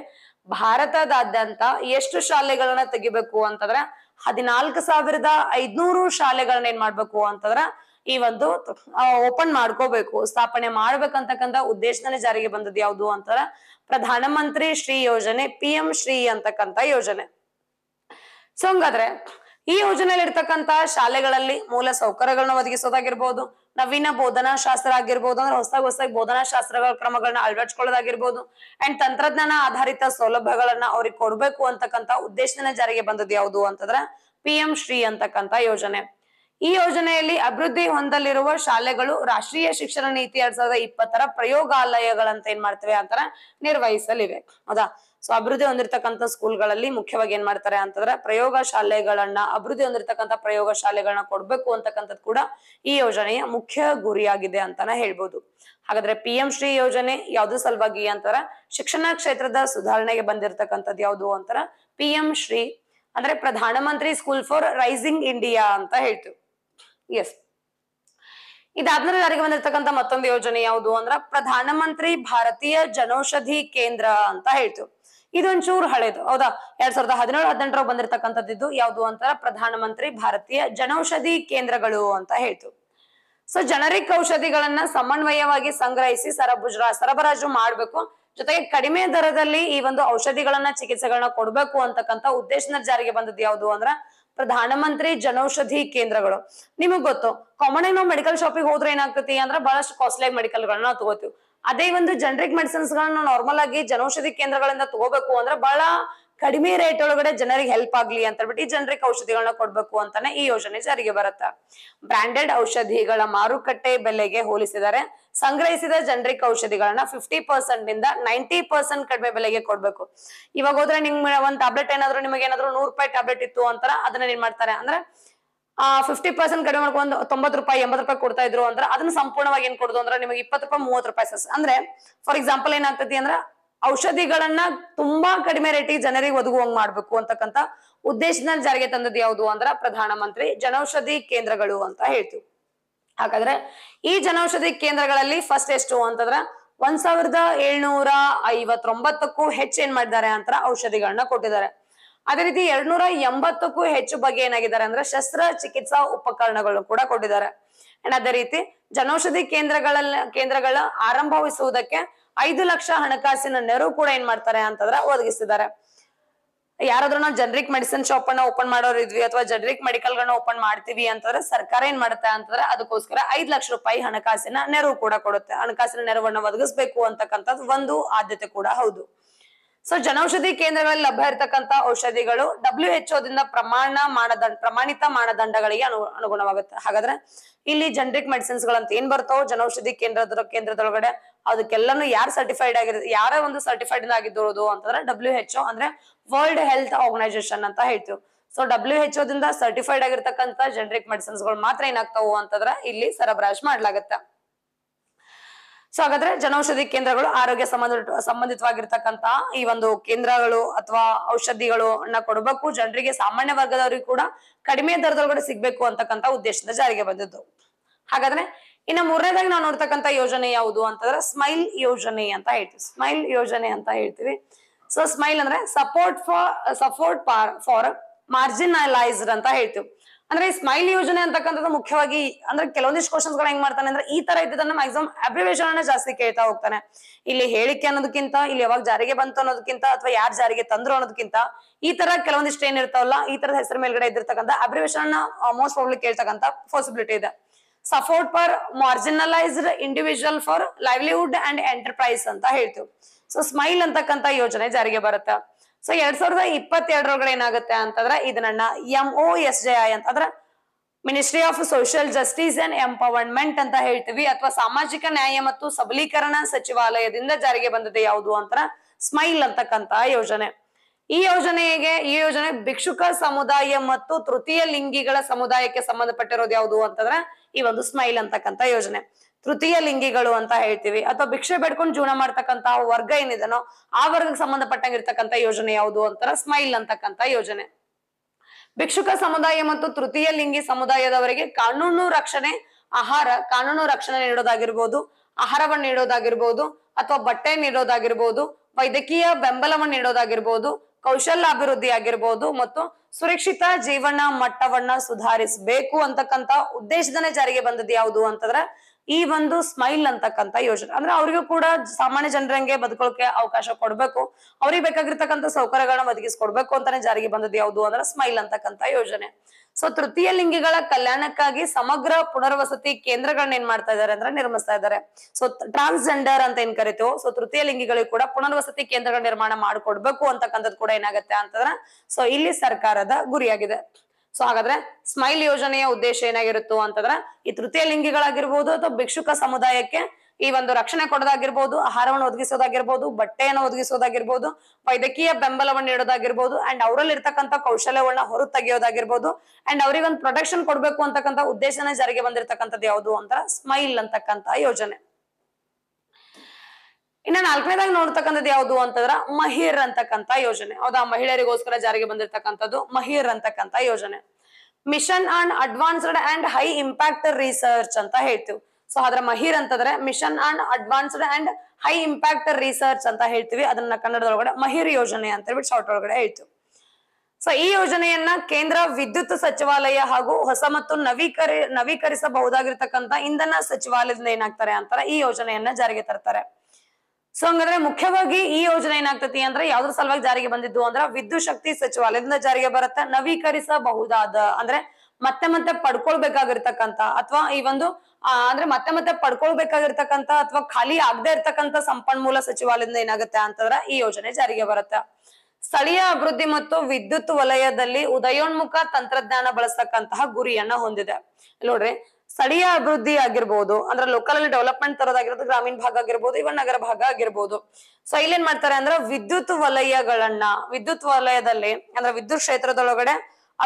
[SPEAKER 1] ಭಾರತದಾದ್ಯಂತ ಎಷ್ಟು ಶಾಲೆಗಳನ್ನ ತೆಗಿಬೇಕು ಅಂತಂದ್ರೆ ಹದಿನಾಲ್ಕು ಸಾವಿರದ ಐದ್ನೂರು ಶಾಲೆಗಳನ್ನ ಏನ್ ಮಾಡ್ಬೇಕು ಅಂತಂದ್ರ ಈ ಒಂದು ಓಪನ್ ಮಾಡ್ಕೋಬೇಕು ಸ್ಥಾಪನೆ ಮಾಡ್ಬೇಕಂತಕ್ಕಂತ ಉದ್ದೇಶನೇ ಜಾರಿಗೆ ಬಂದದ್ದು ಯಾವುದು ಅಂತಾರ ಪ್ರಧಾನ ಮಂತ್ರಿ ಶ್ರೀ ಯೋಜನೆ ಪಿ ಎಂ ಶ್ರೀ ಅಂತಕ್ಕಂಥ ಯೋಜನೆ ಸೊ ಹಂಗಾದ್ರೆ ಈ ಯೋಜನೆಯಲ್ಲಿ ಇರ್ತಕ್ಕಂತ ಶಾಲೆಗಳಲ್ಲಿ ಮೂಲ ಸೌಕರ್ಯಗಳನ್ನ ಒದಗಿಸೋದಾಗಿರ್ಬೋದು ನವೀನ ಬೋಧನಾ ಶಾಸ್ತ್ರ ಆಗಿರ್ಬೋದು ಅಂದ್ರೆ ಹೊಸ ಹೊಸ ಬೋಧನಾ ಶಾಸ್ತ್ರಗಳ ಕ್ರಮಗಳನ್ನ ಅಳವಡಿಸ್ಕೊಳ್ಳೋದಾಗಿರ್ಬೋದು ಅಂಡ್ ತಂತ್ರಜ್ಞಾನ ಆಧಾರಿತ ಸೌಲಭ್ಯಗಳನ್ನ ಅವ್ರಿಗೆ ಕೊಡ್ಬೇಕು ಅಂತಕ್ಕಂಥ ಉದ್ದೇಶನ ಜಾರಿಗೆ ಬಂದದ್ದು ಯಾವುದು ಅಂತಂದ್ರ ಪಿ ಶ್ರೀ ಅಂತಕ್ಕಂಥ ಯೋಜನೆ ಈ ಯೋಜನೆಯಲ್ಲಿ ಅಭಿವೃದ್ಧಿ ಹೊಂದಲಿರುವ ಶಾಲೆಗಳು ರಾಷ್ಟ್ರೀಯ ಶಿಕ್ಷಣ ನೀತಿ ಎರಡ್ ಸಾವಿರದ ಇಪ್ಪತ್ತರ ಪ್ರಯೋಗಾಲಯಗಳಂತ ಏನ್ ಮಾಡ್ತವೆ ಅಂತಾರ ನಿರ್ವಹಿಸಲಿವೆ ಹೌದಾ ಸೊ ಅಭಿವೃದ್ಧಿ ಹೊಂದಿರತಕ್ಕಂಥ ಸ್ಕೂಲ್ಗಳಲ್ಲಿ ಮುಖ್ಯವಾಗಿ ಏನ್ ಮಾಡ್ತಾರೆ ಅಂತಂದ್ರೆ ಪ್ರಯೋಗ ಶಾಲೆಗಳನ್ನ ಅಭಿವೃದ್ಧಿ ಹೊಂದಿರತಕ್ಕಂಥ ಪ್ರಯೋಗ ಶಾಲೆಗಳನ್ನ ಕೊಡ್ಬೇಕು ಅಂತಕ್ಕಂಥದ್ದು ಕೂಡ ಈ ಯೋಜನೆಯ ಮುಖ್ಯ ಗುರಿಯಾಗಿದೆ ಅಂತಾನೆ ಹೇಳ್ಬೋದು ಹಾಗಾದ್ರೆ ಪಿ ಎಂ ಶ್ರೀ ಯೋಜನೆ ಯಾವ್ದು ಸಲುವಾಗಿ ಅಂತಾರ ಶಿಕ್ಷಣ ಕ್ಷೇತ್ರದ ಸುಧಾರಣೆಗೆ ಬಂದಿರತಕ್ಕಂಥದ್ದು ಯಾವುದು ಅಂತಾರ ಪಿ ಶ್ರೀ ಅಂದ್ರೆ ಪ್ರಧಾನಮಂತ್ರಿ ಸ್ಕೂಲ್ ಫಾರ್ ರೈಸಿಂಗ್ ಇಂಡಿಯಾ ಅಂತ ಹೇಳ್ತೀವಿ ಎಸ್ ಇದಾದ್ಮೇಲೆ ಯಾರಿಗೆ ಬಂದಿರ್ತಕ್ಕಂತ ಮತ್ತೊಂದು ಯೋಜನೆ ಯಾವುದು ಅಂದ್ರ ಪ್ರಧಾನ ಮಂತ್ರಿ ಭಾರತೀಯ ಜನೌಷಧಿ ಕೇಂದ್ರ ಅಂತ ಹೇಳ್ತು ಇದೊಂಚೂರು ಹಳೇದು ಹೌದಾ ಎರಡ್ ಸಾವಿರದ ಹದಿನೇಳು ಹದಿನೆಂಟರ ಬಂದಿರತಕ್ಕಂಥದ್ದು ಯಾವುದು ಅಂತಾರ ಪ್ರಧಾನಮಂತ್ರಿ ಭಾರತೀಯ ಜನೌಷಧಿ ಕೇಂದ್ರಗಳು ಅಂತ ಹೇಳ್ತು ಸೊ ಜನರಿಕ್ ಔಷಧಿಗಳನ್ನ ಸಮನ್ವಯವಾಗಿ ಸಂಗ್ರಹಿಸಿ ಸರಬುಜ ಸರಬರಾಜು ಮಾಡಬೇಕು ಜೊತೆಗೆ ಕಡಿಮೆ ದರದಲ್ಲಿ ಈ ಒಂದು ಔಷಧಿಗಳನ್ನ ಚಿಕಿತ್ಸೆಗಳನ್ನ ಕೊಡ್ಬೇಕು ಅಂತಕ್ಕಂಥ ಉದ್ದೇಶನ ಜಾರಿಗೆ ಬಂದದ್ದು ಯಾವುದು ಅಂದ್ರ ಪ್ರಧಾನಮಂತ್ರಿ ಜನೌಷಧಿ ಕೇಂದ್ರಗಳು ನಿಮಗ್ ಗೊತ್ತು ಕಾಮನ್ ಆಗಿ ನಾವು ಮೆಡಿಕಲ್ ಶಾಪಿಗೆ ಹೋದ್ರೆ ಏನಾಗ್ತತಿ ಅಂದ್ರೆ ಬಹಳಷ್ಟು ಕಾಸ್ಟ್ಲಿ ಮೆಡಿಕಲ್ ಗಳನ್ನ ನಾವು ತಗೋತೀವಿ ಅದೇ ಒಂದು ಜನರಿಕ್ ಮೆಡಿಸಿನ್ಸ್ ಗಳನ್ನ ನಾರ್ಮಲ್ ಆಗಿ ಜನೌಷಧಿ ಕೇಂದ್ರಗಳಿಂದ ತಗೋಬೇಕು ಅಂದ್ರೆ ಬಹಳ ಕಡಿಮೆ ರೇಟ್ ಒಳಗಡೆ ಜನರಿಗೆ ಹೆಲ್ಪ್ ಆಗ್ಲಿ ಅಂತ ಹೇಳ್ಬಿಟ್ಟು ಈ ಜನರಿಗೆ ಔಷಧಿಗಳನ್ನ ಕೊಡ್ಬೇಕು ಅಂತಾನೆ ಈ ಯೋಜನೆ ಜಾರಿಗೆ ಬರುತ್ತೆ ಬ್ರಾಂಡೆಡ್ ಔಷಧಿಗಳ ಮಾರುಕಟ್ಟೆ ಬೆಲೆಗೆ ಹೋಲಿಸಿದರೆ ಸಂಗ್ರಹಿಸಿದ ಜನರಿಕ್ ಔಷಧಿಗಳನ್ನ ಫಿಫ್ಟಿ ಪರ್ಸೆಂಟ್ ನಿಂದ ನೈಂಟಿ ಪರ್ಸೆಂಟ್ ಕಡಿಮೆ ಬೆಲೆಗೆ ಕೊಡ್ಬೇಕು ಇವಾಗ ಹೋದ್ರೆ ನಿಮ್ಗೆ ಒಂದು ಟ್ಯಾಬ್ಲೆಟ್ ಏನಾದ್ರು ನಿಮಗೆ ಏನಾದ್ರು ನೂರು ರೂಪಾಯಿ ಟ್ಯಾಬ್ಲೆಟ್ ಇತ್ತು ಅಂತಾರ ಅದನ್ನ ಏನ್ ಮಾಡ್ತಾರೆ ಅಂದ್ರೆ ಫಿಫ್ಟಿ ಪರ್ಸೆಂಟ್ ಕಡಿಮೆ ಮಾಡ್ಕೊಂಡು ತೊಂಬತ್ ರೂಪಾಯಿ ಎಂಬತ್ ರೂಪಾಯಿ ಕೊಡ್ತಾ ಇದ್ರು ಅಂದ್ರೆ ಅದನ್ನ ಸಂಪೂರ್ಣವಾಗಿ ಏನ್ ಕೊಡುದು ಅಂದ್ರೆ ನಿಮಗೆ ಇಪ್ಪತ್ತು ರೂಪಾಯಿ ಮೂವತ್ ರೂಪಾಯಿ ಸಸ್ ಅಂದ್ರೆ ಫಾರ್ ಎಕ್ಸಾಂಪಲ್ ಏನಾಗ್ತತಿ ಅಂದ್ರೆ ಔಷಧಿಗಳನ್ನ ತುಂಬಾ ಕಡಿಮೆ ರೇಟಿಗೆ ಜನರಿಗೆ ಒದಗುವಂಗ್ ಮಾಡ್ಬೇಕು ಅಂತಕ್ಕಂತ ಉದ್ದೇಶದಲ್ಲಿ ಜಾರಿಗೆ ತಂದದ್ದು ಯಾವುದು ಅಂದ್ರ ಪ್ರಧಾನಮಂತ್ರಿ ಜನೌಷಧಿ ಕೇಂದ್ರಗಳು ಅಂತ ಹೇಳ್ತೀವಿ ಹಾಗಾದ್ರೆ ಈ ಜನೌಷಧಿ ಕೇಂದ್ರಗಳಲ್ಲಿ ಫಸ್ಟ್ ಎಷ್ಟು ಅಂತಂದ್ರೆ ಒಂದ್ ಸಾವಿರದ ಏಳ್ನೂರ ಐವತ್ತೊಂಬತ್ತಕ್ಕೂ ಹೆಚ್ಚು ಏನ್ ಮಾಡಿದ್ದಾರೆ ಅಂತ ಔಷಧಿಗಳನ್ನ ಕೊಟ್ಟಿದ್ದಾರೆ ಅದೇ ರೀತಿ ಎರಡ್ನೂರ ಎಂಬತ್ತಕ್ಕೂ ಹೆಚ್ಚು ಬಗ್ಗೆ ಏನಾಗಿದ್ದಾರೆ ಅಂದ್ರೆ ಶಸ್ತ್ರ ಚಿಕಿತ್ಸಾ ಉಪಕರಣಗಳು ಕೂಡ ಕೊಟ್ಟಿದ್ದಾರೆ ಅಂಡ್ ಅದೇ ರೀತಿ ಜನೌಷಧಿ ಕೇಂದ್ರಗಳ ಕೇಂದ್ರಗಳ ಆರಂಭವಿಸುವುದಕ್ಕೆ ಐದು ಲಕ್ಷ ಹಣಕಾಸಿನ ನೆರವು ಕೂಡ ಏನ್ ಮಾಡ್ತಾರೆ ಅಂತಂದ್ರೆ ಒದಗಿಸಿದ್ದಾರೆ ಯಾರಾದ್ರೂ ನಾವು ಜನರಿಕ್ ಮೆಡಿಸಿನ್ ಶಾಪ್ ಅನ್ನ ಓಪನ್ ಮಾಡೋರ್ ಇದ್ವಿ ಅಥವಾ ಜನರಿಕ್ ಮೆಡಿಕಲ್ ಗಳನ್ನ ಓಪನ್ ಮಾಡ್ತೀವಿ ಅಂತಂದ್ರೆ ಸರ್ಕಾರ ಏನ್ ಮಾಡುತ್ತೆ ಅಂತಂದ್ರೆ ಅದಕ್ಕೋಸ್ಕರ ಐದ್ ಲಕ್ಷ ರೂಪಾಯಿ ಹಣಕಾಸಿನ ನೆರವು ಕೂಡ ಕೊಡುತ್ತೆ ಹಣಕಾಸಿನ ನೆರವನ್ನ ಒದಗಿಸ್ಬೇಕು ಅಂತಕ್ಕಂಥದ್ದು ಒಂದು ಆದ್ಯತೆ ಕೂಡ ಹೌದು ಸೊ ಜನೌಷಧಿ ಕೇಂದ್ರಗಳಲ್ಲಿ ಲಭ್ಯ ಇರತಕ್ಕಂತ ಔಷಧಿಗಳು ಡಬ್ಲ್ಯೂ ದಿಂದ ಪ್ರಮಾಣ ಮಾನದಂಡ ಪ್ರಮಾಣಿತ ಮಾನದಂಡಗಳಿಗೆ ಅನು ಅನುಗುಣವಾಗುತ್ತೆ ಹಾಗಾದ್ರೆ ಇಲ್ಲಿ ಜನರಿಕ್ ಮೆಡಿಸಿನ್ಸ್ ಗಳಂತ ಏನ್ ಬರ್ತಾವೋ ಜನೌಷಧಿ ಕೇಂದ್ರದ ಕೇಂದ್ರದೊಳಗಡೆ ಅದಕ್ಕೆಲ್ಲಾನು ಯಾರು ಸರ್ಟಿಫೈಡ್ ಆಗಿರೋದು ಯಾರ ಒಂದು ಸರ್ಟಿಫೈಡ್ ಆಗಿದ್ದಿರೋದು ಅಂತಂದ್ರೆ ಡಬ್ಲ್ಯೂ ಅಂದ್ರೆ ವರ್ಲ್ಡ್ ಹೆಲ್ತ್ ಆರ್ಗನೈಸೇಷನ್ ಅಂತ ಹೇಳ್ತೀವಿ ಸೊ ಡಬ್ಲ್ಯೂ ಎಚ್ ಒದಿಂದ ಸರ್ಟಿಫೈಡ್ ಆಗಿರ್ತಕ್ಕಂತ ಜನರಿಕ್ ಮೆಡಿಸಿನ್ಸ್ ಗಳು ಮಾತ್ರ ಏನಾಗ್ತಾವು ಅಂತಂದ್ರೆ ಇಲ್ಲಿ ಸರಬರಾಜು ಮಾಡ್ಲಾಗತ್ತ ಸೊ ಹಾಗಾದ್ರೆ ಜನೌಷಧಿ ಕೇಂದ್ರಗಳು ಆರೋಗ್ಯ ಸಂಬಂಧ ಸಂಬಂಧಿತವಾಗಿರ್ತಕ್ಕಂತ ಈ ಒಂದು ಕೇಂದ್ರಗಳು ಅಥವಾ ಔಷಧಿಗಳು ನ ಕೊಡಬೇಕು ಜನರಿಗೆ ಸಾಮಾನ್ಯ ವರ್ಗದವ್ರಿಗೆ ಕೂಡ ಕಡಿಮೆ ದರದೊಳಗಡೆ ಸಿಗ್ಬೇಕು ಅಂತಕ್ಕಂತ ಉದ್ದೇಶದಿಂದ ಜಾರಿಗೆ ಬಂದದ್ದು ಹಾಗಾದ್ರೆ ಇನ್ನು ಮೂರನೇದಾಗಿ ನಾವು ನೋಡ್ತಕ್ಕಂಥ ಯೋಜನೆ ಯಾವುದು ಅಂತಂದ್ರೆ ಸ್ಮೈಲ್ ಯೋಜನೆ ಅಂತ ಹೇಳ್ತೀವಿ ಸ್ಮೈಲ್ ಯೋಜನೆ ಅಂತ ಹೇಳ್ತೀವಿ ಸೊ ಸ್ಮೈಲ್ ಅಂದ್ರೆ support for support for marginalised ಅಂತ ಹೇಳ್ತೀವಿ ಅಂದ್ರೆ ಈ ಸ್ಮೈಲ್ ಯೋಜನೆ ಅಂತಕ್ಕಂಥದ್ದು ಮುಖ್ಯವಾಗಿ ಅಂದ್ರೆ ಕೆಲವೊಂದಿಷ್ಟು ಕ್ವಶನ್ಸ್ ಗಳು ಹೆಂಗ್ ಮಾಡ್ತಾನೆ ಅಂದ್ರೆ ಈ ತರ ಇದ್ದದನ್ನ ಮ್ಯಾಕ್ಸಿಮಮ್ ಅಬ್ರಿವೇಶನ್ ಅನ್ನ ಜಾಸ್ತಿ ಕೇಳ್ತಾ ಹೋಗ್ತಾನೆ ಇಲ್ಲಿ ಹೇಳಿಕೆ ಅನ್ನೋದಕ್ಕಿಂತ ಇಲ್ಲಿ ಯಾವಾಗ ಜಾರಿಗೆ ಬಂತು ಅನ್ನೋದಕ್ಕಿಂತ ಅಥವಾ ಯಾರು ಜಾರಿಗೆ ತಂದ್ರು ಅನ್ನೋದಕ್ಕಿಂತ ಈ ತರ ಕೆಲವೊಂದಿಷ್ಟು ಏನಿರ್ತಾವಲ್ಲ ಈ ತರದ ಹೆಸರು ಮೇಲ್ಗಡೆ ಇದ್ದಿರ್ತಕ್ಕಂಥ ಅಬ್ರಿವೇಷನ್ ಮೋಸ್ಟ್ ಪ್ರಾಬ್ಲಿ ಕೇಳ್ತಕ್ಕಂಥ ಪಾಸಿಬಿಲಿಟಿ ಇದೆ support for marginalised individual for livelihood and enterprise ಅಂತ ಹೇಳ್ತೀವಿ ಸೊ ಸ್ಮೈಲ್ ಅಂತಕ್ಕಂತ ಯೋಜನೆ ಜಾರಿಗೆ ಬರುತ್ತೆ ಸೊ ಎರಡ್ ಸಾವಿರದ ಇಪ್ಪತ್ತೆರಡರೊಳಗಡೆ ಏನಾಗುತ್ತೆ ಅಂತಂದ್ರೆ ಇದನ್ನ M O S J I ಅಂತಂದ್ರೆ ministry of social justice and empowerment ಅಂತ ಹೇಳ್ತೀವಿ ಅಥವಾ ಸಾಮಾಜಿಕ ನ್ಯಾಯ ಮತ್ತು ಸಬಲೀಕರಣ ಸಚಿವಾಲಯದಿಂದ ಜಾರಿಗೆ ಬಂದಿದೆ ಯಾವುದು ಅಂತ ಸ್ಮೈಲ್ ಅಂತಕ್ಕಂತ ಯೋಜನೆ ಈ ಯೋಜನೆಗೆ ಈ ಯೋಜನೆ ಭಿಕ್ಷುಕ ಸಮುದಾಯ ಮತ್ತು ತೃತೀಯ ಲಿಂಗಿಗಳ ಸಮುದಾಯಕ್ಕೆ ಸಂಬಂಧಪಟ್ಟಿರೋದು ಯಾವುದು ಅಂತಂದ್ರೆ ಈ ಒಂದು ಸ್ಮೈಲ್ ಅಂತಕ್ಕಂಥ ಯೋಜನೆ ತೃತೀಯ ಲಿಂಗಿಗಳು ಅಂತ ಹೇಳ್ತೀವಿ ಅಥವಾ ಭಿಕ್ಷೆ ಬೇಡ್ಕೊಂಡು ಜೀವನ ಮಾಡ್ತಕ್ಕಂತಹ ವರ್ಗ ಏನಿದನೋ ಆ ವರ್ಗಕ್ಕೆ ಸಂಬಂಧಪಟ್ಟಂಗಿರ್ತಕ್ಕಂಥ ಯೋಜನೆ ಯಾವುದು ಅಂತಾರ ಸ್ಮೈಲ್ ಅಂತಕ್ಕಂಥ ಯೋಜನೆ ಭಿಕ್ಷುಕ ಸಮುದಾಯ ಮತ್ತು ತೃತೀಯ ಲಿಂಗಿ ಸಮುದಾಯದವರಿಗೆ ಕಾನೂನು ರಕ್ಷಣೆ ಆಹಾರ ಕಾನೂನು ರಕ್ಷಣೆ ನೀಡೋದಾಗಿರ್ಬೋದು ಆಹಾರವನ್ನು ನೀಡೋದಾಗಿರ್ಬೋದು ಅಥವಾ ಬಟ್ಟೆ ನೀಡೋದಾಗಿರ್ಬೋದು ವೈದ್ಯಕೀಯ ಬೆಂಬಲವನ್ನು ನೀಡೋದಾಗಿರ್ಬೋದು ಕೌಶಲ್ಯ ಅಭಿವೃದ್ಧಿ ಆಗಿರ್ಬೋದು ಮತ್ತು ಸುರಕ್ಷಿತ ಜೀವನ ಮಟ್ಟವನ್ನ ಸುಧಾರಿಸಬೇಕು ಅಂತಕ್ಕಂಥ ಉದ್ದೇಶದನೇ ಜಾರಿಗೆ ಬಂದದ್ದು ಯಾವುದು ಅಂತಂದ್ರೆ ಈ ಒಂದು ಸ್ಮೈಲ್ ಅಂತಕ್ಕಂಥ ಯೋಜನೆ ಅಂದ್ರೆ ಅವ್ರಿಗೂ ಕೂಡ ಸಾಮಾನ್ಯ ಜನರಂಗೆ ಬದುಕೋಕೆ ಅವಕಾಶ ಕೊಡ್ಬೇಕು ಅವ್ರಿಗೆ ಬೇಕಾಗಿರ್ತಕ್ಕಂಥ ಸೌಕರ್ಯಗಳನ್ನ ಒದಗಿಸ್ಕೊಡ್ಬೇಕು ಅಂತಾನೆ ಜಾರಿಗೆ ಬಂದದ್ದು ಯಾವುದು ಅಂದ್ರೆ ಸ್ಮೈಲ್ ಅಂತಕ್ಕಂಥ ಯೋಜನೆ ಸೊ ತೃತೀಯ ಲಿಂಗಿಗಳ ಕಲ್ಯಾಣಕ್ಕಾಗಿ ಸಮಗ್ರ ಪುನರ್ವಸತಿ ಕೇಂದ್ರಗಳನ್ನ ಏನ್ ಮಾಡ್ತಾ ಇದಾರೆ ಅಂದ್ರೆ ನಿರ್ಮಿಸ್ತಾ ಇದ್ದಾರೆ ಸೊ ಟ್ರಾನ್ಸ್ಜೆಂಡರ್ ಅಂತ ಏನ್ ಕರಿತೀವೋ ಸೊ ತೃತೀಯ ಲಿಂಗಿಗಳಿಗೆ ಕೂಡ ಪುನರ್ವಸತಿ ಕೇಂದ್ರಗಳ ನಿರ್ಮಾಣ ಮಾಡ್ಕೊಡ್ಬೇಕು ಅಂತಕ್ಕಂಥದ್ದು ಕೂಡ ಏನಾಗುತ್ತೆ ಅಂತಂದ್ರೆ ಸೊ ಇಲ್ಲಿ ಸರ್ಕಾರ ಸರ್ಕಾರದ ಗುರಿಯಾಗಿದೆ ಸೊ ಹಾಗಾದ್ರೆ ಸ್ಮೈಲ್ ಯೋಜನೆಯ ಉದ್ದೇಶ ಏನಾಗಿರುತ್ತೋ ಅಂತಂದ್ರೆ ಈ ತೃತೀಯ ಲಿಂಗಿಗಳಾಗಿರ್ಬೋದು ಅಥವಾ ಭಿಕ್ಷುಕ ಸಮುದಾಯಕ್ಕೆ ಈ ಒಂದು ರಕ್ಷಣೆ ಕೊಡೋದಾಗಿರ್ಬೋದು ಆಹಾರವನ್ನು ಒದಗಿಸೋದಾಗಿರ್ಬೋದು ಬಟ್ಟೆಯನ್ನು ಒದಗಿಸೋದಾಗಿರ್ಬೋದು ವೈದ್ಯಕೀಯ ಬೆಂಬಲವನ್ನು ನೀಡೋದಾಗಿರ್ಬೋದು ಅಂಡ್ ಅವರಲ್ಲಿ ಇರ್ತಕ್ಕಂಥ ಕೌಶಲ್ಯಗಳನ್ನ ಹೊರ ತೆಗೆಯೋದಾಗಿರ್ಬೋದು ಅಂಡ್ ಅವರಿಗೊಂದು ಒಂದು ಪ್ರೊಟೆಕ್ಷನ್ ಕೊಡಬೇಕು ಅಂತಕ್ಕಂಥ ಉದ್ದೇಶನೇ ಜಾರಿಗೆ ಬಂದಿರತಕ್ಕಂಥದ್ದು ಯಾವುದು ಅಂತ ಸ್ಮೈಲ್ ಅಂತಕ್ಕಂಥ ಯೋಜನೆ ಇನ್ನ ನಾಲ್ಕನೇದಾಗ ನೋಡ್ತಕ್ಕಂಥದ್ದು ಯಾವುದು ಅಂತಂದ್ರ ಮಹಿರ್ ಅಂತಕ್ಕಂತ ಯೋಜನೆ ಹೌದಾ ಮಹಿಳೆಯರಿಗೋಸ್ಕರ ಜಾರಿಗೆ ಬಂದಿರತಕ್ಕಂಥದ್ದು ಮಹಿರ್ ಅಂತಕ್ಕಂತ ಯೋಜನೆ mission and advanced and high impact research ಅಂತ ಹೇಳ್ತೀವಿ ಸೊ ಅದ್ರ ಮಹಿರ್ ಅಂತಂದ್ರೆ mission and advanced and high impact research ಅಂತ ಹೇಳ್ತೀವಿ ಅದನ್ನ ಕನ್ನಡದೊಳಗಡೆ ಮಹಿರ್ ಯೋಜನೆ ಅಂತ ಹೇಳ್ಬಿಟ್ಟು ಶಾರ್ಟ್ ಒಳಗಡೆ ಹೇಳ್ತೀವಿ ಸೊ ಈ ಯೋಜನೆಯನ್ನ ಕೇಂದ್ರ ವಿದ್ಯುತ್ ಸಚಿವಾಲಯ ಹಾಗೂ ಹೊಸ ಮತ್ತು ನವೀಕರಿ ನವೀಕರಿಸಬಹುದಾಗಿರ್ತಕ್ಕಂಥ ಇಂಧನ ಸಚಿವಾಲಯದಿಂದ ಏನಾಗ್ತಾರೆ ಅಂತಾರೆ ಈ ಯೋಜನೆಯನ್ನ ಜಾರಿಗೆ ತರ್ತಾರೆ ಸೊ ಹಂಗಾದ್ರೆ ಮುಖ್ಯವಾಗಿ ಈ ಯೋಜನೆ ಏನಾಗ್ತತಿ ಅಂದ್ರೆ ಯಾವ್ದ್ರ ಸಲುವಾಗಿ ಜಾರಿಗೆ ಬಂದಿದ್ದು ಅಂದ್ರೆ ವಿದ್ಯುತ್ ಶಕ್ತಿ ಸಚಿವಾಲಯದಿಂದ ಜಾರಿಗೆ ಬರುತ್ತೆ ನವೀಕರಿಸಬಹುದಾದ ಅಂದ್ರೆ ಮತ್ತೆ ಮತ್ತೆ ಪಡ್ಕೊಳ್ಬೇಕಾಗಿರ್ತಕ್ಕಂತ ಅಥವಾ ಈ ಒಂದು ಅಂದ್ರೆ ಮತ್ತೆ ಮತ್ತೆ ಪಡ್ಕೊಳ್ಬೇಕಾಗಿರ್ತಕ್ಕಂತ ಅಥವಾ ಖಾಲಿ ಆಗದೆ ಇರತಕ್ಕಂತ ಸಂಪನ್ಮೂಲ ಸಚಿವಾಲಯದಿಂದ ಏನಾಗುತ್ತೆ ಅಂತಂದ್ರ ಈ ಯೋಜನೆ ಜಾರಿಗೆ ಬರುತ್ತೆ ಸ್ಥಳೀಯ ಅಭಿವೃದ್ಧಿ ಮತ್ತು ವಿದ್ಯುತ್ ವಲಯದಲ್ಲಿ ಉದಯೋನ್ಮುಖ ತಂತ್ರಜ್ಞಾನ ಬಳಸ್ತಕ್ಕಂತಹ ಗುರಿಯನ್ನ ಹೊಂದಿದೆ ನೋಡ್ರಿ ಸ್ಥಳೀಯ ಅಭಿವೃದ್ಧಿ ಆಗಿರ್ಬೋದು ಅಂದ್ರೆ ಲೋಕಲ್ ಅಲ್ಲಿ ಡೆವಲಪ್ಮೆಂಟ್ ತರೋದಾಗಿರೋದು ಗ್ರಾಮೀಣ ಭಾಗ ಆಗಿರ್ಬೋದು ಇವನ್ ನಗರ ಭಾಗ ಆಗಿರ್ಬೋದು ಸೊ ಇಲ್ಲಿ ಏನ್ ಮಾಡ್ತಾರೆ ಅಂದ್ರೆ ವಿದ್ಯುತ್ ವಲಯಗಳನ್ನ ವಿದ್ಯುತ್ ವಲಯದಲ್ಲಿ ಅಂದ್ರೆ ವಿದ್ಯುತ್ ಕ್ಷೇತ್ರದೊಳಗಡೆ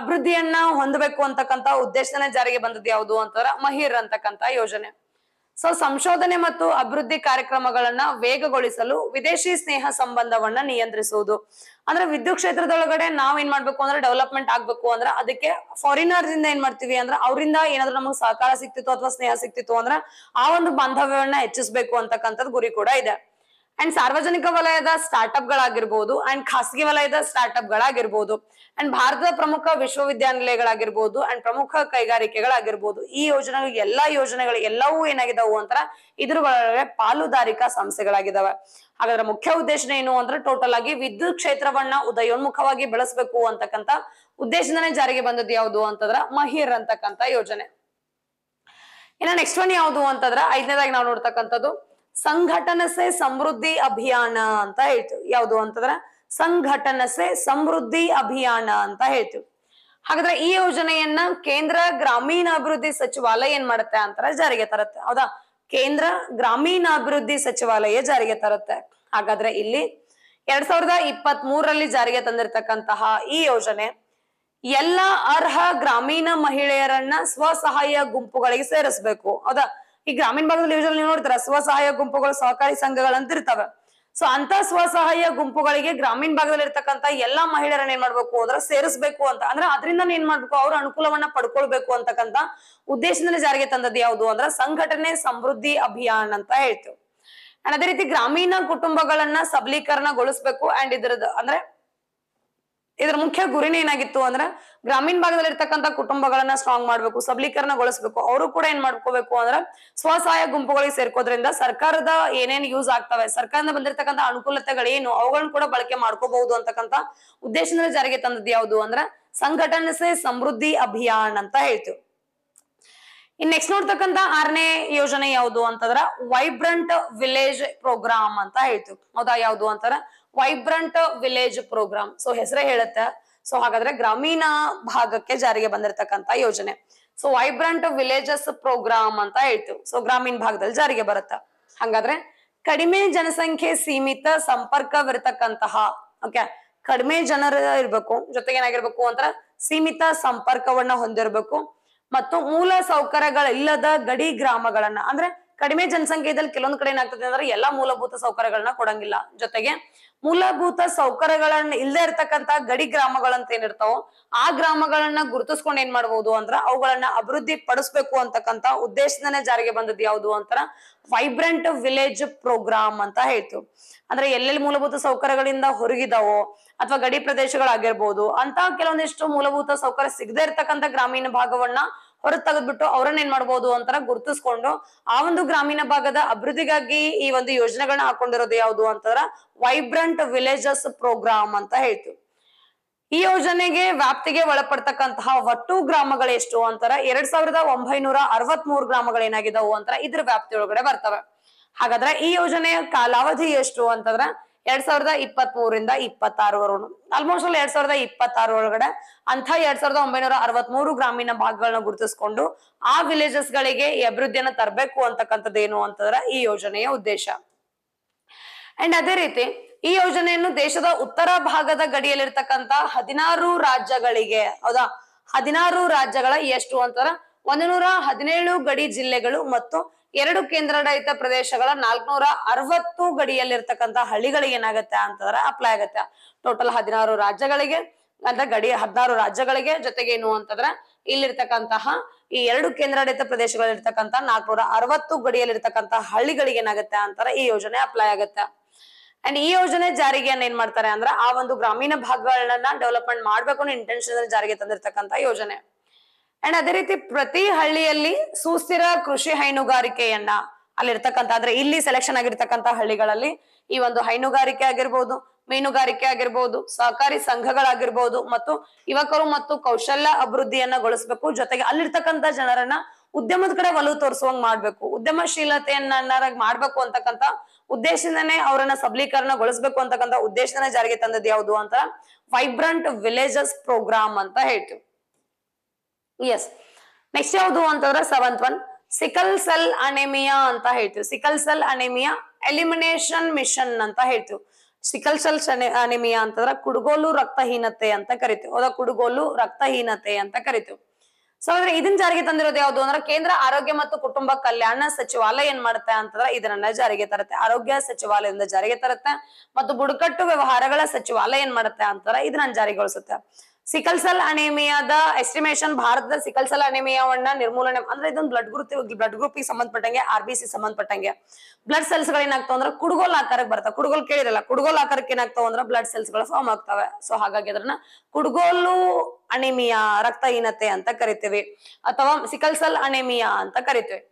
[SPEAKER 1] ಅಭಿವೃದ್ಧಿಯನ್ನ ಹೊಂದಬೇಕು ಅಂತಕ್ಕಂತ ಉದ್ದೇಶನೇ ಜಾರಿಗೆ ಬಂದದ್ದು ಯಾವುದು ಅಂತಂದ್ರೆ ಮಹಿರ್ ಅಂತಕ್ಕಂತ ಯೋಜನೆ ಸೊ ಸಂಶೋಧನೆ ಮತ್ತು ಅಭಿವೃದ್ಧಿ ಕಾರ್ಯಕ್ರಮಗಳನ್ನ ವೇಗಗೊಳಿಸಲು ವಿದೇಶಿ ಸ್ನೇಹ ಸಂಬಂಧವನ್ನ ನಿಯಂತ್ರಿಸುವುದು ಅಂದ್ರೆ ವಿದ್ಯುತ್ ಕ್ಷೇತ್ರದೊಳಗಡೆ ನಾವ್ ಏನ್ ಮಾಡ್ಬೇಕು ಅಂದ್ರೆ ಡೆವಲಪ್ಮೆಂಟ್ ಆಗ್ಬೇಕು ಅಂದ್ರೆ ಅದಕ್ಕೆ ಫಾರಿನರ್ಸ್ ಇಂದ ಏನ್ ಮಾಡ್ತೀವಿ ಅಂದ್ರೆ ಅವರಿಂದ ಏನಾದ್ರು ನಮಗೆ ಸಹಕಾರ ಸಿಕ್ತಿತ್ತು ಅಥವಾ ಸ್ನೇಹ ಸಿಕ್ತಿತ್ತು ಅಂದ್ರೆ ಆ ಒಂದು ಬಾಂಧವ್ಯವನ್ನ ಹೆಚ್ಚಿಸಬೇಕು ಅಂತಕ್ಕಂಥದ್ದು ಗುರಿ ಕೂಡ ಇದೆ ಅಂಡ್ ಸಾರ್ವಜನಿಕ ವಲಯದ ಸ್ಟಾರ್ಟ್ಅಪ್ ಗಳಾಗಿರ್ಬೋದು ಅಂಡ್ ಖಾಸಗಿ ವಲಯದ ಸ್ಟಾರ್ಟ್ಅಪ್ ಗಳಾಗಿರ್ಬೋದು ಅಂಡ್ ಭಾರತದ ಪ್ರಮುಖ ವಿಶ್ವವಿದ್ಯಾನಿಲಯಗಳಾಗಿರ್ಬೋದು ಅಂಡ್ ಪ್ರಮುಖ ಕೈಗಾರಿಕೆಗಳಾಗಿರ್ಬೋದು ಈ ಯೋಜನೆ ಎಲ್ಲಾ ಯೋಜನೆಗಳು ಎಲ್ಲವೂ ಏನಾಗಿದಾವು ಅಂತರ ಇದ್ರ ಒಳಗಡೆ ಪಾಲುದಾರಿಕಾ ಸಂಸ್ಥೆಗಳಾಗಿದಾವೆ ಹಾಗಾದ್ರೆ ಮುಖ್ಯ ಉದ್ದೇಶ ಏನು ಅಂದ್ರೆ ಟೋಟಲ್ ಆಗಿ ವಿದ್ಯುತ್ ಕ್ಷೇತ್ರವನ್ನ ಉದಯೋನ್ಮುಖವಾಗಿ ಬೆಳೆಸಬೇಕು ಅಂತಕ್ಕಂತ ಉದ್ದೇಶದಿಂದನೇ ಜಾರಿಗೆ ಬಂದದ್ದು ಯಾವುದು ಅಂತಂದ್ರ ಮಹಿರ್ ಅಂತಕ್ಕಂತ ಯೋಜನೆ ಇನ್ನ ನೆಕ್ಸ್ಟ್ ಒನ್ ಯಾವುದು ಅಂತಂದ್ರ ಐದನೇದಾಗಿ ನಾವು ನೋಡ್ತಕ್ಕಂಥದ್ದು ಸಂಘಟನಸೆ ಸಮೃದ್ಧಿ ಅಭಿಯಾನ ಅಂತ ಹೇಳ್ತೀವಿ ಯಾವುದು ಅಂತಂದ್ರ ಸಂಘಟನಸೆ ಸಮೃದ್ಧಿ ಅಭಿಯಾನ ಅಂತ ಹೇಳ್ತೀವಿ ಹಾಗಾದ್ರೆ ಈ ಯೋಜನೆಯನ್ನ ಕೇಂದ್ರ ಗ್ರಾಮೀಣಾಭಿವೃದ್ಧಿ ಸಚಿವಾಲಯ ಏನ್ ಮಾಡುತ್ತೆ ಅಂತಾರೆ ಜಾರಿಗೆ ತರುತ್ತೆ ಹೌದಾ ಕೇಂದ್ರ ಗ್ರಾಮೀಣಾಭಿವೃದ್ಧಿ ಸಚಿವಾಲಯ ಜಾರಿಗೆ ತರುತ್ತೆ ಹಾಗಾದ್ರೆ ಇಲ್ಲಿ ಎರಡ್ ಸಾವಿರದ ಇಪ್ಪತ್ತ್ ಮೂರರಲ್ಲಿ ಜಾರಿಗೆ ತಂದಿರತಕ್ಕಂತಹ ಈ ಯೋಜನೆ ಎಲ್ಲಾ ಅರ್ಹ ಗ್ರಾಮೀಣ ಮಹಿಳೆಯರನ್ನ ಸ್ವಸಹಾಯ ಗುಂಪುಗಳಿಗೆ ಸೇರಿಸ್ಬೇಕು ಹೌದಾ ಈ ಗ್ರಾಮೀಣ ಭಾಗದಲ್ಲಿ ಯೋಜನೆ ಸ್ವಸಹಾಯ ಗುಂಪುಗಳು ಸಹಕಾರಿ ಸಂಘಗಳು ಅಂತ ಇರ್ತವೆ ಸೊ ಅಂತ ಸ್ವಸಹಾಯ ಗುಂಪುಗಳಿಗೆ ಗ್ರಾಮೀಣ ಭಾಗದಲ್ಲಿ ಇರ್ತಕ್ಕಂಥ ಎಲ್ಲಾ ಮಹಿಳೆಯರನ್ನ ಏನ್ ಮಾಡ್ಬೇಕು ಅಂದ್ರೆ ಸೇರಿಸಬೇಕು ಅಂತ ಅಂದ್ರೆ ಅದರಿಂದ ಏನ್ ಮಾಡ್ಬೇಕು ಅವ್ರ ಅನುಕೂಲವನ್ನ ಪಡ್ಕೊಳ್ಬೇಕು ಅಂತಕ್ಕಂಥ ಉದ್ದೇಶದಲ್ಲಿ ಜಾರಿಗೆ ತಂದದ್ದು ಯಾವುದು ಅಂದ್ರೆ ಸಂಘಟನೆ ಸಮೃದ್ಧಿ ಅಭಿಯಾನ ಅಂತ ಹೇಳ್ತೇವೆ ಅಂಡ್ ಅದೇ ರೀತಿ ಗ್ರಾಮೀಣ ಕುಟುಂಬಗಳನ್ನ ಸಬಲೀಕರಣಗೊಳಿಸ್ಬೇಕು ಅಂಡ್ ಇದ್ರದ್ದು ಅಂದ್ರೆ ಇದ್ರ ಮುಖ್ಯ ಗುರಿನೇ ಏನಾಗಿತ್ತು ಅಂದ್ರ ಗ್ರಾಮೀಣ ಭಾಗದಲ್ಲಿ ಇರ್ತಕ್ಕಂಥ ಕುಟುಂಬಗಳನ್ನ ಸ್ಟ್ರಾಂಗ್ ಮಾಡ್ಬೇಕು ಸಬಲೀಕರಣಗೊಳಿಸಬೇಕು ಅವರು ಕೂಡ ಏನ್ ಮಾಡ್ಕೋಬೇಕು ಅಂದ್ರ ಸ್ವಸಹಾಯ ಗುಂಪುಗಳಿಗೆ ಸೇರ್ಕೋದ್ರಿಂದ ಸರ್ಕಾರದ ಏನೇನು ಯೂಸ್ ಆಗ್ತವೆ ಸರ್ಕಾರದಿಂದ ಬಂದಿರತಕ್ಕಂಥ ಅನುಕೂಲತೆಗಳೇನು ಅವುಗಳನ್ನ ಕೂಡ ಬಳಕೆ ಮಾಡ್ಕೋಬಹುದು ಅಂತಕ್ಕಂಥ ಉದ್ದೇಶದಿಂದ ಜಾರಿಗೆ ತಂದದ್ದು ಯಾವುದು ಅಂದ್ರ ಸಂಘಟನೆ ಸಮೃದ್ಧಿ ಅಭಿಯಾನ್ ಅಂತ ಹೇಳ್ತೀವಿ ಇನ್ ನೆಕ್ಸ್ಟ್ ನೋಡ್ತಕ್ಕಂತ ಆರನೇ ಯೋಜನೆ ಯಾವುದು ಅಂತಂದ್ರ ವೈಬ್ರಂಟ್ ವಿಲೇಜ್ ಪ್ರೋಗ್ರಾಮ್ ಅಂತ ಹೇಳ್ತೀವಿ ಹೌದಾ ಯಾವುದು ಅಂತಾರ ವೈಬ್ರಂಟ್ ವಿಲೇಜ್ ಪ್ರೋಗ್ರಾಮ್ ಸೊ ಹೆಸರೇ ಹೇಳುತ್ತೆ ಸೊ ಹಾಗಾದ್ರೆ ಗ್ರಾಮೀಣ ಭಾಗಕ್ಕೆ ಜಾರಿಗೆ ಬಂದಿರತಕ್ಕಂತ ಯೋಜನೆ ಸೊ ವೈಬ್ರಂಟ್ ವಿಲೇಜಸ್ ಪ್ರೋಗ್ರಾಂ ಅಂತ ಹೇಳ್ತೇವೆ ಸೊ ಗ್ರಾಮೀಣ ಭಾಗದಲ್ಲಿ ಜಾರಿಗೆ ಬರುತ್ತೆ ಹಂಗಾದ್ರೆ ಕಡಿಮೆ ಜನಸಂಖ್ಯೆ ಸೀಮಿತ ಸಂಪರ್ಕವಿರತಕ್ಕಂತಹ ಓಕೆ ಕಡಿಮೆ ಜನರ ಇರ್ಬೇಕು ಜೊತೆಗೆ ಏನಾಗಿರ್ಬೇಕು ಅಂದ್ರ ಸೀಮಿತ ಸಂಪರ್ಕವನ್ನ ಹೊಂದಿರ್ಬೇಕು ಮತ್ತು ಮೂಲ ಸೌಕರ್ಯಗಳಿಲ್ಲದ ಗಡಿ ಗ್ರಾಮಗಳನ್ನ ಅಂದ್ರೆ ಕಡಿಮೆ ಜನಸಂಖ್ಯೆದಲ್ಲಿ ಕೆಲವೊಂದ್ ಕಡೆ ಏನಾಗ್ತದೆ ಅಂದ್ರೆ ಎಲ್ಲಾ ಮೂಲಭೂತ ಸೌಕರ್ಯಗಳನ್ನ ಕೊಡಂಗಿಲ್ಲ ಜೊತೆಗೆ ಮೂಲಭೂತ ಸೌಕರ್ಯಗಳನ್ನ ಇಲ್ಲದೆ ಇರತಕ್ಕಂತ ಗಡಿ ಗ್ರಾಮಗಳಂತ ಏನಿರ್ತಾವೋ ಆ ಗ್ರಾಮಗಳನ್ನ ಗುರುತಿಸ್ಕೊಂಡು ಏನ್ ಮಾಡಬಹುದು ಅಂದ್ರ ಅವುಗಳನ್ನ ಅಭಿವೃದ್ಧಿ ಪಡಿಸ್ಬೇಕು ಅಂತಕ್ಕಂತ ಉದ್ದೇಶದನೇ ಜಾರಿಗೆ ಬಂದದ್ದು ಯಾವುದು ಅಂತರ ವೈಬ್ರೆಂಟ್ ವಿಲೇಜ್ ಪ್ರೋಗ್ರಾಮ್ ಅಂತ ಹೇಳ್ತು ಅಂದ್ರೆ ಎಲ್ಲೆಲ್ಲಿ ಮೂಲಭೂತ ಸೌಕರ್ಯಗಳಿಂದ ಹೊರಗಿದಾವೋ ಅಥವಾ ಗಡಿ ಪ್ರದೇಶಗಳಾಗಿರ್ಬೋದು ಅಂತ ಕೆಲವೊಂದಿಷ್ಟು ಮೂಲಭೂತ ಸೌಕರ್ಯ ಸಿಗದೆ ಇರ್ತಕ್ಕಂಥ ಗ್ರಾಮೀಣ ಭಾಗವನ್ನ ಹೊರ ತೆಗೆದ್ಬಿಟ್ಟು ಅವರನ್ನ ಏನ್ ಮಾಡ್ಬೋದು ಅಂತಾರ ಗುರುತಿಸ್ಕೊಂಡು ಆ ಒಂದು ಗ್ರಾಮೀಣ ಭಾಗದ ಅಭಿವೃದ್ಧಿಗಾಗಿ ಈ ಒಂದು ಯೋಜನೆಗಳನ್ನ ಹಾಕೊಂಡಿರೋದು ಯಾವುದು ಅಂತಂದ್ರ ವೈಬ್ರಂಟ್ ವಿಲೇಜಸ್ ಪ್ರೋಗ್ರಾಂ ಅಂತ ಹೇಳ್ತೀವಿ ಈ ಯೋಜನೆಗೆ ವ್ಯಾಪ್ತಿಗೆ ಒಳಪಡ್ತಕ್ಕಂತಹ ಒಟ್ಟು ಗ್ರಾಮಗಳು ಎಷ್ಟು ಅಂತಾರ ಎರಡ್ ಸಾವಿರದ ಒಂಬೈನೂರ ಅರವತ್ ಮೂರು ಗ್ರಾಮಗಳು ಏನಾಗಿದಾವು ಅಂತಾರ ಇದ್ರ ವ್ಯಾಪ್ತಿ ಒಳಗಡೆ ಬರ್ತವೆ ಹಾಗಾದ್ರೆ ಈ ಯೋಜನೆಯ ಕಾಲಾವಧಿ ಎಷ್ಟು ಅಂತಂದ್ರ ಎರಡ್ ಸಾವಿರದ ಇಪ್ಪತ್ತ್ ಮೂರಿಂದ ಇಪ್ಪತ್ತಾರವರೆಗೂ ಆಲ್ಮೋಸ್ಟ್ ಅಲ್ಲಿ ಎರಡ್ ಸಾವಿರದ ಇಪ್ಪತ್ತಾರು ಒಳಗಡೆ ಅಂತ ಎರಡ್ ಸಾವಿರದ ಒಂಬೈನೂರ ಅರವತ್ ಮೂರು ಗ್ರಾಮೀಣ ಭಾಗಗಳನ್ನ ಗುರುತಿಸಿಕೊಂಡು ಆ ವಿಲೇಜಸ್ ಗಳಿಗೆ ಅಭಿವೃದ್ಧಿಯನ್ನ ತರಬೇಕು ಅಂತಕ್ಕಂಥದ್ದು ಏನು ಅಂತಂದ್ರೆ ಈ ಯೋಜನೆಯ ಉದ್ದೇಶ ಅಂಡ್ ಅದೇ ರೀತಿ ಈ ಯೋಜನೆಯನ್ನು ದೇಶದ ಉತ್ತರ ಭಾಗದ ಗಡಿಯಲ್ಲಿರ್ತಕ್ಕಂತ ಹದಿನಾರು ರಾಜ್ಯಗಳಿಗೆ ಹೌದಾ ಹದಿನಾರು ರಾಜ್ಯಗಳ ಎಷ್ಟು ಅಂತಾರ ನೂರ ಹದಿನೇಳು ಗಡಿ ಜಿಲ್ಲೆಗಳು ಮತ್ತು ಎರಡು ಕೇಂದ್ರಾಡಳಿತ ಪ್ರದೇಶಗಳ ನಾಲ್ಕನೂರ ಅರವತ್ತು ಗಡಿಯಲ್ಲಿರ್ತಕ್ಕಂತ ಹಳ್ಳಿಗಳಿಗೆ ಏನಾಗತ್ತೆ ಅಂತಂದ್ರೆ ಅಪ್ಲೈ ಆಗತ್ತೆ ಟೋಟಲ್ ಹದಿನಾರು ರಾಜ್ಯಗಳಿಗೆ ಅಂದ್ರೆ ಗಡಿ ಹದಿನಾರು ರಾಜ್ಯಗಳಿಗೆ ಜೊತೆಗೆ ಏನು ಅಂತಂದ್ರೆ ಇಲ್ಲಿರ್ತಕ್ಕಂತಹ ಈ ಎರಡು ಕೇಂದ್ರಾಡಳಿತ ಪ್ರದೇಶಗಳಲ್ಲಿರ್ತಕ್ಕಂತ ನಾಲ್ಕನೂರ ಅರವತ್ತು ಗಡಿಯಲ್ಲಿರ್ತಕ್ಕಂತ ಹಳ್ಳಿಗಳಿಗೆ ಏನಾಗುತ್ತೆ ಅಂತಾರೆ ಈ ಯೋಜನೆ ಅಪ್ಲೈ ಆಗತ್ತೆ ಅಂಡ್ ಈ ಯೋಜನೆ ಜಾರಿಗೆ ಏನ್ ಮಾಡ್ತಾರೆ ಅಂದ್ರೆ ಆ ಒಂದು ಗ್ರಾಮೀಣ ಭಾಗಗಳನ್ನ ಡೆವಲಪ್ಮೆಂಟ್ ಮಾಡ್ಬೇಕು ಅನ್ನೋ ಇಂಟೆನ್ಷನ್ ಜಾರಿಗೆ ತಂದಿರತಕ್ಕಂತ ಯೋಜನೆ ಅಂಡ್ ಅದೇ ರೀತಿ ಪ್ರತಿ ಹಳ್ಳಿಯಲ್ಲಿ ಸುಸ್ಥಿರ ಕೃಷಿ ಹೈನುಗಾರಿಕೆಯನ್ನ ಅಲ್ಲಿರ್ತಕ್ಕಂಥ ಅಂದ್ರೆ ಇಲ್ಲಿ ಸೆಲೆಕ್ಷನ್ ಆಗಿರ್ತಕ್ಕಂಥ ಹಳ್ಳಿಗಳಲ್ಲಿ ಈ ಒಂದು ಹೈನುಗಾರಿಕೆ ಆಗಿರ್ಬೋದು ಮೀನುಗಾರಿಕೆ ಆಗಿರ್ಬೋದು ಸಹಕಾರಿ ಸಂಘಗಳಾಗಿರ್ಬೋದು ಮತ್ತು ಯುವಕರು ಮತ್ತು ಕೌಶಲ್ಯ ಅಭಿವೃದ್ಧಿಯನ್ನ ಗೊಳಿಸ್ಬೇಕು ಜೊತೆಗೆ ಅಲ್ಲಿರ್ತಕ್ಕಂಥ ಜನರನ್ನ ಉದ್ಯಮದ ಕಡೆ ಒಲವು ತೋರಿಸುವಂಗ್ ಮಾಡ್ಬೇಕು ಉದ್ಯಮಶೀಲತೆಯನ್ನ ಮಾಡ್ಬೇಕು ಅಂತಕ್ಕಂತ ಉದ್ದೇಶದಿಂದನೇ ಅವರನ್ನ ಸಬಲೀಕರಣಗೊಳಿಸ್ಬೇಕು ಅಂತಕ್ಕಂಥ ಉದ್ದೇಶದನ್ನ ಜಾರಿಗೆ ತಂದದ್ದು ಯಾವುದು ಅಂತ ವೈಬ್ರಂಟ್ ವಿಲೇಜಸ್ ಪ್ರೋಗ್ರಾಮ್ ಅಂತ ಹೇಳ್ತೀವಿ ಎಸ್ ನೆಕ್ಸ್ಟ್ ಯಾವುದು ಅಂತಂದ್ರೆ seventh one sickle cell anaemia ಅಂತ ಹೇಳ್ತೀವಿ sickle cell anaemia elimination mission ಅಂತ ಹೇಳ್ತೀವಿ ಸಿಕಲ್ ಸೆಲ್ ಅನಿಮಿಯಾ ಅಂತಂದ್ರೆ ಕುಡುಗೋಲು ರಕ್ತಹೀನತೆ ಅಂತ ಕರಿತೀವಿ ಅದ ಕುಡುಗೋಲು ರಕ್ತಹೀನತೆ ಅಂತ ಕರಿತೀವಿ ಸೊ ಅಂದ್ರೆ ಇದನ್ನ ಜಾರಿಗೆ ತಂದಿರೋದು ಯಾವುದು ಅಂದ್ರೆ ಕೇಂದ್ರ ಆರೋಗ್ಯ ಮತ್ತು ಕುಟುಂಬ ಕಲ್ಯಾಣ ಸಚಿವಾಲಯ ಏನ್ ಮಾಡುತ್ತೆ ಅಂತಂದ್ರೆ ಇದನ್ನ ಜಾರಿಗೆ ತರುತ್ತೆ ಆರೋಗ್ಯ ಸಚಿವಾಲಯದಿಂದ ಜಾರಿಗೆ ತರುತ್ತೆ ಮತ್ತು ಬುಡಕಟ್ಟು ವ್ಯವಹಾರಗಳ ಸಚಿವಾಲಯ ಏನ್ ಮಾಡುತ್ತೆ ಅಂತಂದ್ರೆ ಇದನ್ನ ಜಾರಿಗೊಳಿಸುತ್ತೆ ಸಿಕಲ್ ಸೆಲ್ ಅನೇಮಿಯಾದ ಎಸ್ಟಿಮೇಷನ್ ಭಾರತದ ಸಿಕಲ್ ಸೆಲ್ ಅನೇಮಿಯಾವನ್ನ ನಿರ್ಮೂಲನೆ ಅಂದ್ರೆ ಇದೊಂದು ಬ್ಲಡ್ ಗ್ರೂಪ್ ಬ್ಲಡ್ ಗ್ರೂಪ್ ಸಂಬಂಧಪಟ್ಟಂಗೆ ಆರ್ ಬಿ ಸಿ ಸಂಬಂಧಪಟ್ಟಂಗೆ ಬ್ಲಡ್ ಸೆಲ್ಸ್ ಏನಾಗ್ತಾವ ಅಂದ್ರೆ ಕುಡುಗೋಲ್ ಆಕಾರಕ್ಕೆ ಬರ್ತಾವ ಕುಡುಗೋಲ್ ಕೇಳಿರಲ್ಲ ಕುಡುಗೋಲ್ ಆಕಾರಕ್ಕೆ ಏನಾಗ್ತಾವ ಅಂದ್ರೆ ಬ್ಲಡ್ ಸೆಲ್ಸ್ ಗಳು ಫಾರ್ಮ್ ಆಗ್ತವೆ ಸೊ ಹಾಗಾಗಿ ಅದನ್ನ ಕುಡುಗೋಲು ಅನೇಮಿಯಾ ರಕ್ತಹೀನತೆ ಅಂತ ಕರಿತೀವಿ ಅಥವಾ ಸಿಕಲ್ ಸೆಲ್ ಅನೇಮಿಯಾ ಅಂತ ಕರಿತೀವಿ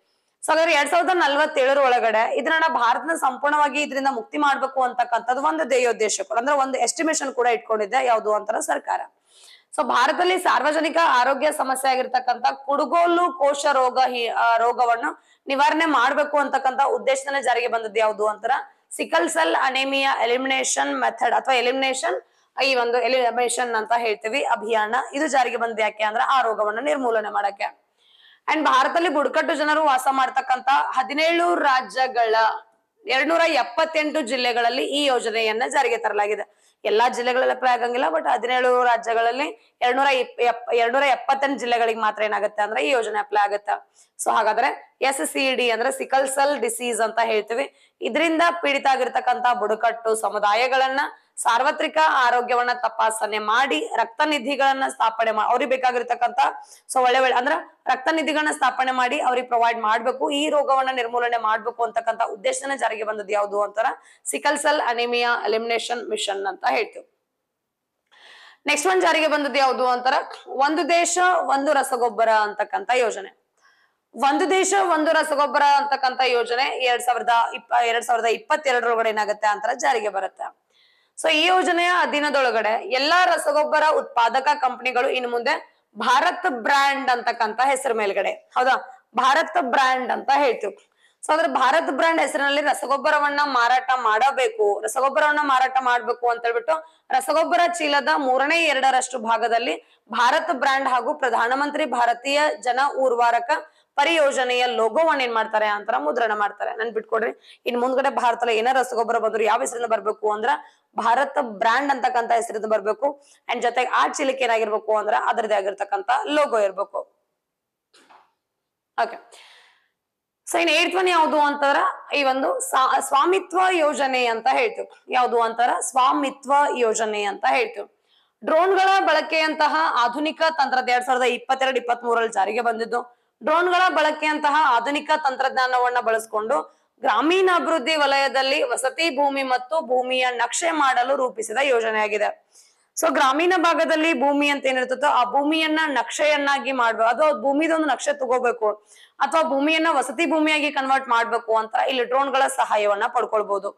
[SPEAKER 1] ಸೊ ಹಾಗಾದ್ರೆ ಎರಡ್ ಸಾವಿರದ ನಲ್ವತ್ತೇಳರ ಒಳಗಡೆ ಇದನ್ನ ಭಾರತನ ಸಂಪೂರ್ಣವಾಗಿ ಇದರಿಂದ ಮುಕ್ತಿ ಮಾಡಬೇಕು ಅಂತಕ್ಕಂಥದ್ದು ಒಂದು ಧ್ಯೇಯೋದ್ದೇಶಕ್ಕೂ ಅಂದ್ರೆ ಒಂದು ಎಸ್ಟಿಮೇಷನ್ ಕೂಡ ಇಟ್ಕೊಂಡಿದ್ದೆ ಯಾವುದು ಅಂತಾರ ಸರ್ಕಾರ ಸೊ ಭಾರತದಲ್ಲಿ ಸಾರ್ವಜನಿಕ ಆರೋಗ್ಯ ಸಮಸ್ಯೆ ಆಗಿರ್ತಕ್ಕಂಥ ಕುಡುಗೋಲು ಕೋಶ ರೋಗ ರೋಗವನ್ನು ನಿವಾರಣೆ ಮಾಡಬೇಕು ಅಂತಕ್ಕಂಥ ಉದ್ದೇಶದಿಂದ ಜಾರಿಗೆ ಬಂದದ್ದು ಯಾವುದು ಅಂತರ sickle cell anaemia elimination method ಅಥವಾ ಎಲಿಮಿನೇಷನ್ ಈ ಒಂದು ಎಲಿಮಿನೇಷನ್ ಅಂತ ಹೇಳ್ತೀವಿ ಅಭಿಯಾನ ಇದು ಜಾರಿಗೆ ಬಂದ ಯಾಕೆ ಅಂದ್ರೆ ಆ ರೋಗವನ್ನು ನಿರ್ಮೂಲನೆ ಮಾಡಕ್ಕೆ ಅಂಡ್ ಭಾರತದಲ್ಲಿ ಬುಡಕಟ್ಟು ಜನರು ವಾಸ ಮಾಡ್ತಕ್ಕಂತ ಹದಿನೇಳು ರಾಜ್ಯಗಳ ಎರಡ್ನೂರ ಎಪ್ಪತ್ತೆಂಟು ಜಿಲ್ಲೆಗಳಲ್ಲಿ ಈ ಯೋಜನೆಯನ್ನ ಜಾರಿಗೆ ತರಲಾಗಿದೆ ಎಲ್ಲಾ ಜಿಲ್ಲೆಗಳಲ್ಲಿ ಅಪ್ಲೈ ಆಗಂಗಿಲ್ಲ ಬಟ್ ಹದಿನೇಳು ರಾಜ್ಯಗಳಲ್ಲಿ ಎರಡ್ನೂರ ಎರಡ್ನೂರ ಎಪ್ಪತ್ತೆಂಟು ಜಿಲ್ಲೆಗಳಿಗೆ ಮಾತ್ರ ಏನಾಗುತ್ತೆ ಅಂದ್ರೆ ಈ ಯೋಜನೆ ಅಪ್ಲೈ ಆಗುತ್ತೆ ಸೊ ಹಾಗಾದ್ರೆ ಎಸ್ ಸಿ ಡಿ ಅಂದ್ರೆ ಸಿಕಲ್ ಸೆಲ್ ಡಿಸೀಸ್ ಅಂತ ಹೇಳ್ತೀವಿ ಇದರಿಂದ ಪೀಡಿತ ಆಗಿರ್ತಕ್ಕಂತ ಬುಡಕಟ್ಟು ಸಮುದಾಯಗಳನ್ನ ಸಾರ್ವತ್ರಿಕ ಆರೋಗ್ಯವನ್ನ ತಪಾಸಣೆ ಮಾಡಿ ರಕ್ತ ನಿಧಿಗಳನ್ನ ಸ್ಥಾಪನೆ ಮಾಡಿ ಅವ್ರಿಗೆ ಬೇಕಾಗಿರ್ತಕ್ಕಂತ ಸೊ ಒಳ್ಳೆ ಒಳ್ಳೆ ಅಂದ್ರ ರಕ್ತ ನಿಧಿಗಳನ್ನ ಸ್ಥಾಪನೆ ಮಾಡಿ ಅವ್ರಿಗೆ ಪ್ರೊವೈಡ್ ಮಾಡ್ಬೇಕು ಈ ರೋಗವನ್ನ ನಿರ್ಮೂಲನೆ ಮಾಡ್ಬೇಕು ಅಂತಕ್ಕಂಥ ಉದ್ದೇಶನ ಜಾರಿಗೆ ಬಂದದ್ದು ಯಾವುದು ಅಂತಾರ ಸಿಕಲ್ ಅನಿಮಿಯಾ ಎಲಿಮಿನೇಷನ್ ಮಿಷನ್ ಅಂತ ಹೇಳ್ತೀವಿ ನೆಕ್ಸ್ಟ್ ಒಂದ್ ಜಾರಿಗೆ ಬಂದದ್ದು ಯಾವುದು ಅಂತಾರ ಒಂದು ದೇಶ ಒಂದು ರಸಗೊಬ್ಬರ ಅಂತಕ್ಕಂಥ ಯೋಜನೆ ಒಂದು ದೇಶ ಒಂದು ರಸಗೊಬ್ಬರ ಅಂತಕ್ಕಂಥ ಯೋಜನೆ ಎರಡ್ ಸಾವಿರದ ಇಪ್ಪ ಎರಡ್ ಸಾವಿರದ ಇಪ್ಪತ್ತೆರಡರೊಳಗಡೆ ಏನಾಗುತ್ತೆ ಅಂತರ ಜಾರಿಗೆ ಬರುತ್ತೆ ಸೊ ಈ ಯೋಜನೆಯ ಅಧೀನದೊಳಗಡೆ ಎಲ್ಲಾ ರಸಗೊಬ್ಬರ ಉತ್ಪಾದಕ ಕಂಪನಿಗಳು ಇನ್ನು ಮುಂದೆ ಭಾರತ್ ಬ್ರ್ಯಾಂಡ್ ಅಂತಕ್ಕಂತ ಹೆಸರು ಮೇಲ್ಗಡೆ ಹೌದಾ ಭಾರತ್ ಬ್ರ್ಯಾಂಡ್ ಅಂತ ಹೇಳ್ತೀವಿ ಸೊ ಅಂದ್ರೆ ಭಾರತ್ ಬ್ರ್ಯಾಂಡ್ ಹೆಸರಿನಲ್ಲಿ ರಸಗೊಬ್ಬರವನ್ನ ಮಾರಾಟ ಮಾಡಬೇಕು ರಸಗೊಬ್ಬರವನ್ನ ಮಾರಾಟ ಮಾಡಬೇಕು ಅಂತ ಹೇಳ್ಬಿಟ್ಟು ರಸಗೊಬ್ಬರ ಚೀಲದ ಮೂರನೇ ಎರಡರಷ್ಟು ಭಾಗದಲ್ಲಿ ಭಾರತ್ ಬ್ರ್ಯಾಂಡ್ ಹಾಗೂ ಪ್ರಧಾನಮಂತ್ರಿ ಭಾರತೀಯ ಜನ ಊರ್ವಾರಕ ಪರಿಯೋಜನೆಯ ಲೋಗೋವನ್ನ ಏನ್ ಮಾಡ್ತಾರೆ ಅಂತರ ಮುದ್ರಣ ಮಾಡ್ತಾರೆ ನನ್ ಬಿಟ್ಕೊಡ್ರಿ ಇನ್ ಮುಂದ್ಗಡೆ ಭಾರತದಲ್ಲಿ ಏನ ರಸಗೊಬ್ಬರ ಬಂದ್ರು ಯಾವ ಹೆಸರಿಂದ ಬರ್ಬೇಕು ಅಂದ್ರ ಭಾರತ ಬ್ರಾಂಡ್ ಅಂತಕ್ಕಂತ ಹೆಸರಿಂದ ಬರ್ಬೇಕು ಅಂಡ್ ಜೊತೆಗೆ ಆ ಚೀಲಕ್ಕೆ ಏನಾಗಿರ್ಬೇಕು ಅಂದ್ರ ಅದರದೇ ಆಗಿರ್ತಕ್ಕಂತ ಲೋಗೋ ಇರ್ಬೇಕು okay so in eight one ಯಾವ್ದು ಅಂತಾರ ಈ ಒಂದು ಸ್ವಾಮಿತ್ವ ಯೋಜನೆ ಅಂತ ಹೇಳ್ತೀವಿ ಯಾವ್ದು ಅಂತಾರ ಸ್ವಾಮಿತ್ವ ಯೋಜನೆ ಅಂತ ಹೇಳ್ತೀವಿ ಡ್ರೋನ್ಗಳ ಬಳಕೆಯಂತಹ ಆಧುನಿಕ ತಂತ್ರದ ಎರಡ್ ಸಾವಿರದ ಇಪ್ಪತ್ತೆರಡು ಇಪ್ಪತ್ತ್ ಮೂರಲ್ಲಿ ಜಾರಿಗೆ ಬಂದಿದ್ದು ಡ್ರೋನ್ಗಳ ಬಳಕೆಯಂತಹ ಆಧುನಿಕ ತಂತ್ರಜ್ಞಾನವನ್ನ ಬಳಸಿಕೊಂಡು ಗ್ರಾಮೀಣಾಭಿವೃದ್ಧಿ ವಲಯದಲ್ಲಿ ವಸತಿ ಭೂಮಿ ಮತ್ತು ಭೂಮಿಯ ನಕ್ಷೆ ಮಾಡಲು ರೂಪಿಸಿದ ಯೋಜನೆಯಾಗಿದೆ ಸೊ ಗ್ರಾಮೀಣ ಭಾಗದಲ್ಲಿ ಭೂಮಿ ಅಂತ ಏನಿರ್ತದೋ ಆ ಭೂಮಿಯನ್ನ ನಕ್ಷೆಯನ್ನಾಗಿ ಮಾಡ್ಬೇಕು ಭೂಮಿದ ಭೂಮಿದೊಂದು ನಕ್ಷೆ ತಗೋಬೇಕು ಅಥವಾ ಭೂಮಿಯನ್ನ ವಸತಿ ಭೂಮಿಯಾಗಿ ಕನ್ವರ್ಟ್ ಮಾಡ್ಬೇಕು ಅಂತ ಇಲ್ಲಿ ಡ್ರೋನ್ಗಳ ಸಹಾಯವನ್ನ ಪಡ್ಕೊಳ್ಬಹುದು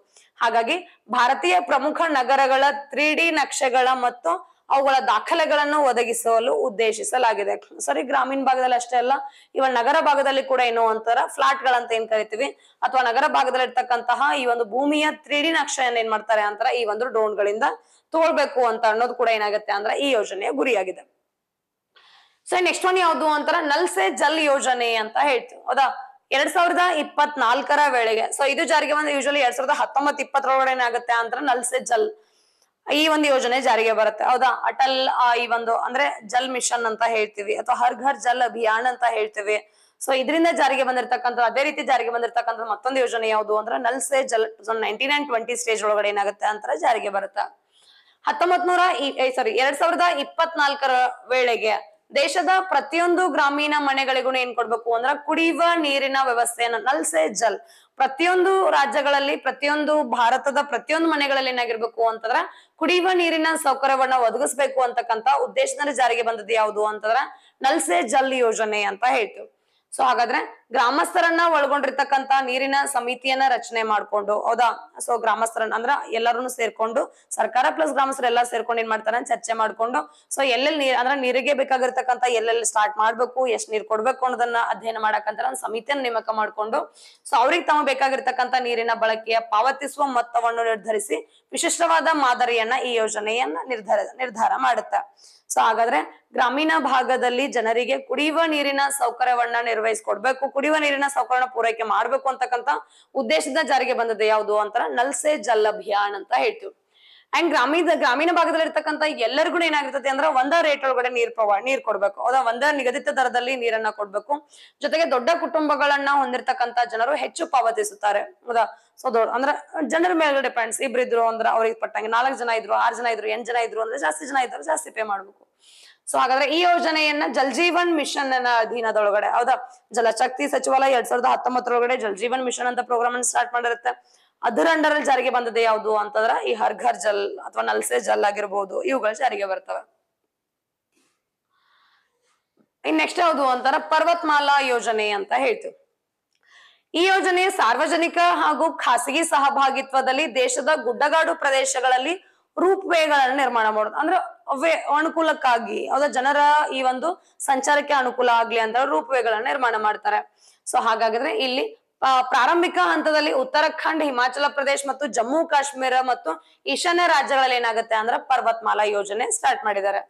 [SPEAKER 1] ಹಾಗಾಗಿ ಭಾರತೀಯ ಪ್ರಮುಖ ನಗರಗಳ ತ್ರೀ ಡಿ ನಕ್ಷೆಗಳ ಮತ್ತು ಅವುಗಳ ದಾಖಲೆಗಳನ್ನು ಒದಗಿಸಲು ಉದ್ದೇಶಿಸಲಾಗಿದೆ ಸರಿ ಗ್ರಾಮೀಣ ಭಾಗದಲ್ಲಿ ಅಷ್ಟೇ ಅಲ್ಲ ಇವನ್ ನಗರ ಭಾಗದಲ್ಲಿ ಕೂಡ ಏನೋ ಒಂಥರ ಫ್ಲಾಟ್ ಗಳಂತ ಏನ್ ಕರಿತೀವಿ ಅಥವಾ ನಗರ ಭಾಗದಲ್ಲಿ ಇರ್ತಕ್ಕಂತಹ ಈ ಒಂದು ಭೂಮಿಯ ತ್ರೀ ಡಿ ನಕ್ಷೆಯನ್ನು ಏನ್ ಮಾಡ್ತಾರೆ ಅಂತಾರೆ ಈ ಒಂದು ಡ್ರೋನ್ ಗಳಿಂದ ತೋಳ್ಬೇಕು ಅಂತ ಅನ್ನೋದು ಕೂಡ ಏನಾಗುತ್ತೆ ಅಂದ್ರೆ ಈ ಯೋಜನೆಯ ಗುರಿಯಾಗಿದೆ ಸೊ ನೆಕ್ಸ್ಟ್ ಒನ್ ಯಾವ್ದು ಅಂತರ ನಲ್ಸೆ ಜಲ್ ಯೋಜನೆ ಅಂತ ಹೇಳ್ತೀವಿ ಹೌದಾ ಎರಡ್ ಸಾವಿರದ ಇಪ್ಪತ್ನಾಲ್ಕರ ವೇಳೆಗೆ ಸೊ ಇದು ಜಾರಿಗೆ ಬಂದ್ರೆ ಯೂಶಲಿ ಎರಡ್ ಸಾವಿರದ ಹತ್ತೊಂಬತ್ ಇಪ್ಪತ್ತರೊಳಗಡೆ ಏನಾಗುತ್ತೆ ಅಂದ್ರೆ ನಲ್ಸೆ ಜಲ್ ಈ ಒಂದು ಯೋಜನೆ ಜಾರಿಗೆ ಬರುತ್ತೆ ಹೌದಾ ಅಟಲ್ ಈ ಒಂದು ಅಂದ್ರೆ ಜಲ್ ಮಿಷನ್ ಅಂತ ಹೇಳ್ತೀವಿ ಅಥವಾ ಹರ್ ಘರ್ ಜಲ್ ಅಭಿಯಾನ್ ಅಂತ ಹೇಳ್ತೀವಿ ಸೊ ಇದರಿಂದ ಜಾರಿಗೆ ಬಂದಿರತಕ್ಕಂಥ ಅದೇ ರೀತಿ ಜಾರಿಗೆ ಬಂದಿರತಕ್ಕಂಥ ಮತ್ತೊಂದು ಯೋಜನೆ ಯಾವುದು ಅಂದ್ರೆ Nal Se Jal nineteen and twenty stage ಒಳಗಡೆ ಏನಾಗುತ್ತೆ ಅಂತ ಜಾರಿಗೆ ಬರುತ್ತೆ ಹತ್ತೊಂಬತ್ ನೂರ ಸಾರಿ ಎರಡ್ ಸಾವಿರದ ಇಪ್ಪತ್ನಾಲ್ಕರ ವೇಳೆಗೆ ದೇಶದ ಪ್ರತಿಯೊಂದು ಗ್ರಾಮೀಣ ಮನೆಗಳಿಗೂ ಏನ್ ಕೊಡ್ಬೇಕು ಅಂದ್ರ ಕುಡಿಯುವ ನೀರಿನ ವ್ಯವಸ್ಥೆಯನ್ನ ನಲ್ಸೆ ಜಲ್ ಪ್ರತಿಯೊಂದು ರಾಜ್ಯಗಳಲ್ಲಿ ಪ್ರತಿಯೊಂದು ಭಾರತದ ಪ್ರತಿಯೊಂದು ಮನೆಗಳಲ್ಲಿ ಏನಾಗಿರ್ಬೇಕು ಅಂತಂದ್ರ ಕುಡಿಯುವ ನೀರಿನ ಸೌಕರ್ಯವನ್ನ ಒದಗಿಸ್ಬೇಕು ಅಂತಕ್ಕಂತ ಉದ್ದೇಶದಲ್ಲಿ ಜಾರಿಗೆ ಬಂದದ್ದು ಯಾವುದು ಅಂತಂದ್ರ ನಲ್ಸೆ ಜಲ್ ಯೋಜನೆ ಅಂತ ಹೇಳ್ತೇವೆ ಸೊ ಹಾಗಾದ್ರೆ ಗ್ರಾಮಸ್ಥರನ್ನ ಒಳಗೊಂಡಿರ್ತಕ್ಕಂತ ನೀರಿನ ಸಮಿತಿಯನ್ನ ರಚನೆ ಮಾಡ್ಕೊಂಡು ಹೌದಾ ಸೊ ಗ್ರಾಮಸ್ಥರನ್ನ ಅಂದ್ರ ಎಲ್ಲರೂ ಸೇರ್ಕೊಂಡು ಸರ್ಕಾರ ಪ್ಲಸ್ ಗ್ರಾಮಸ್ಥರು ಎಲ್ಲ ಸೇರ್ಕೊಂಡು ಏನ್ ಮಾಡ್ತಾರ ಚರ್ಚೆ ಮಾಡ್ಕೊಂಡು ಸೊ ಎಲ್ಲೆಲ್ಲಿ ನೀರ್ ಅಂದ್ರೆ ನೀರಿಗೆ ಬೇಕಾಗಿರ್ತಕ್ಕಂತ ಎಲ್ಲೆಲ್ಲಿ ಸ್ಟಾರ್ಟ್ ಮಾಡ್ಬೇಕು ಎಷ್ಟು ನೀರ್ ಕೊಡ್ಬೇಕು ಅನ್ನೋದನ್ನ ಅಧ್ಯಯನ ಮಾಡಕಂತ ಒಂದು ಸಮಿತಿಯನ್ನ ನೇಮಕ ಮಾಡ್ಕೊಂಡು ಸೊ ಅವ್ರಿಗೆ ತಮ್ಮ ಬೇಕಾಗಿರ್ತಕ್ಕಂತ ನೀರಿನ ಬಳಕೆಯ ಪಾವತಿಸುವ ಮೊತ್ತವನ್ನು ನಿರ್ಧರಿಸಿ ವಿಶಿಷ್ಟವಾದ ಮಾದರಿಯನ್ನ ಈ ಯೋಜನೆಯನ್ನ ನಿರ್ಧಾರ ನಿರ್ಧಾರ ಮಾಡುತ್ತೆ ಸೊ ಹಾಗಾದ್ರೆ ಗ್ರಾಮೀಣ ಭಾಗದಲ್ಲಿ ಜನರಿಗೆ ಕುಡಿಯುವ ನೀರಿನ ಸೌಕರ್ಯವನ್ನ ನಿರ್ವಹಿಸ್ಕೊಡ್ಬೇಕು ಕುಡಿಯುವ ನೀರಿನ ಸೌಕರ್ಯ ಪೂರೈಕೆ ಮಾಡ್ಬೇಕು ಅಂತಕ್ಕಂತ ಉದ್ದೇಶದ ಜಾರಿಗೆ ಬಂದದ್ದು ಯಾವುದು ಅಂತ ನಲ್ಸೆ ಜಲ್ ಅಭಿಯಾನ್ ಅಂತ ಹೇಳ್ತೀವಿ ಅಂಡ್ ಗ್ರಾಮೀಣ ಗ್ರಾಮೀಣ ಭಾಗದಲ್ಲಿ ಇರ್ತಕ್ಕಂತ ಎಲ್ಲರಿಗೂ ಏನಾಗಿರ್ತದೆ ಅಂದ್ರೆ ಒಂದೇ ರೇಟ್ ಒಳಗಡೆ ನೀರ್ ಪ್ರವಾ ನೀರ್ ಕೊಡ್ಬೇಕು ಅದ ಒಂದೇ ನಿಗದಿತ ದರದಲ್ಲಿ ನೀರನ್ನ ಕೊಡ್ಬೇಕು ಜೊತೆಗೆ ದೊಡ್ಡ ಕುಟುಂಬಗಳನ್ನ ಹೊಂದಿರತಕ್ಕಂತ ಜನರು ಹೆಚ್ಚು ಪಾವತಿಸುತ್ತಾರೆ ಹೌದಾ ಸೊ ದೊಡ್ಡ ಅಂದ್ರೆ ಜನರ ಮೇಲೆ ಡಿಪೆಂಡ್ಸ್ ಇಬ್ರಿದ್ರು ಅಂದ್ರೆ ಅವ್ರಿಗೆ ಪಟ್ಟಂಗೆ ನಾಲ್ಕು ಜನ ಇದ್ರು ಆರು ಜನ ಇದ್ರು ಎಂಟು ಜನ ಇದ್ರು ಅಂದ್ರೆ ಜಾಸ್ತಿ ಜನ ಇದ್ರು ಜಾಸ್ತಿ ಪೇ ಮಾಡ್ಬೇಕು ಸೊ ಹಾಗಾದ್ರೆ ಈ ಯೋಜನೆಯನ್ನ ಜಲ್ಜೀವನ್ ಮಿಷನ್ ನ ಅಧೀನದೊಳಗಡೆ ಹೌದಾ ಜಲಶಕ್ತಿ ಸಚಿವಾಲಯ ಎರಡ್ ಸಾವಿರದ ಹತ್ತೊಂಬತ್ತರೊಳಗಡೆ ಜಲ್ಜೀವನ್ ಮಿಷನ್ ಅಂತ ಪ್ರೋಗ್ರಾಮ್ ಅನ್ನು ಸ್ಟಾರ್ಟ್ ಮಾಡಿರುತ್ತೆ ಅದರ ಅಂಡರ್ ಅಲ್ಲಿ ಜಾರಿಗೆ ಬಂದದ್ದು ಯಾವುದು ಅಂತಂದ್ರ ಈ ಹರ್ಘರ್ ಜಲ್ ಅಥವಾ ನಲ್ಸೆ ಜಲ್ ಆಗಿರ್ಬೋದು ಇವುಗಳು ಜಾರಿಗೆ ಬರ್ತವೆ ಇನ್ ನೆಕ್ಸ್ಟ್ ಯಾವುದು ಅಂತಾರ ಪರ್ವತ್ಮಾಲಾ ಯೋಜನೆ ಅಂತ ಹೇಳ್ತೀವಿ ಈ ಯೋಜನೆ ಸಾರ್ವಜನಿಕ ಹಾಗೂ ಖಾಸಗಿ ಸಹಭಾಗಿತ್ವದಲ್ಲಿ ದೇಶದ ಗುಡ್ಡಗಾಡು ಪ್ರದೇಶಗಳಲ್ಲಿ ರೂಪ್ ವೇಗಳನ್ನು ನಿರ್ಮಾಣ ಮಾಡೋದು ಅಂದ್ರೆ ವೇ ಅನುಕೂಲಕ್ಕಾಗಿ ಅದ ಜನರ ಈ ಒಂದು ಸಂಚಾರಕ್ಕೆ ಅನುಕೂಲ ಆಗ್ಲಿ ಅಂತ ರೂಪ್ ವೇಗಳನ್ನು ನಿರ್ಮಾಣ ಮಾಡ್ತಾರೆ ಸೊ ಹಾಗಾದ್ರೆ ಇಲ್ಲಿ ಪ್ರಾರಂಭಿಕ ಹಂತದಲ್ಲಿ ಉತ್ತರಾಖಂಡ್ ಹಿಮಾಚಲ ಪ್ರದೇಶ ಮತ್ತು ಜಮ್ಮು ಕಾಶ್ಮೀರ ಮತ್ತು ಈಶಾನ್ಯ ರಾಜ್ಯಗಳಲ್ಲಿ ಏನಾಗುತ್ತೆ ಅಂದ್ರೆ ಪರ್ವತ್ಮಾಲಾ ಯೋಜನೆ ಸ್ಟಾರ್ಟ್ ಮಾಡಿದ್ದಾರೆ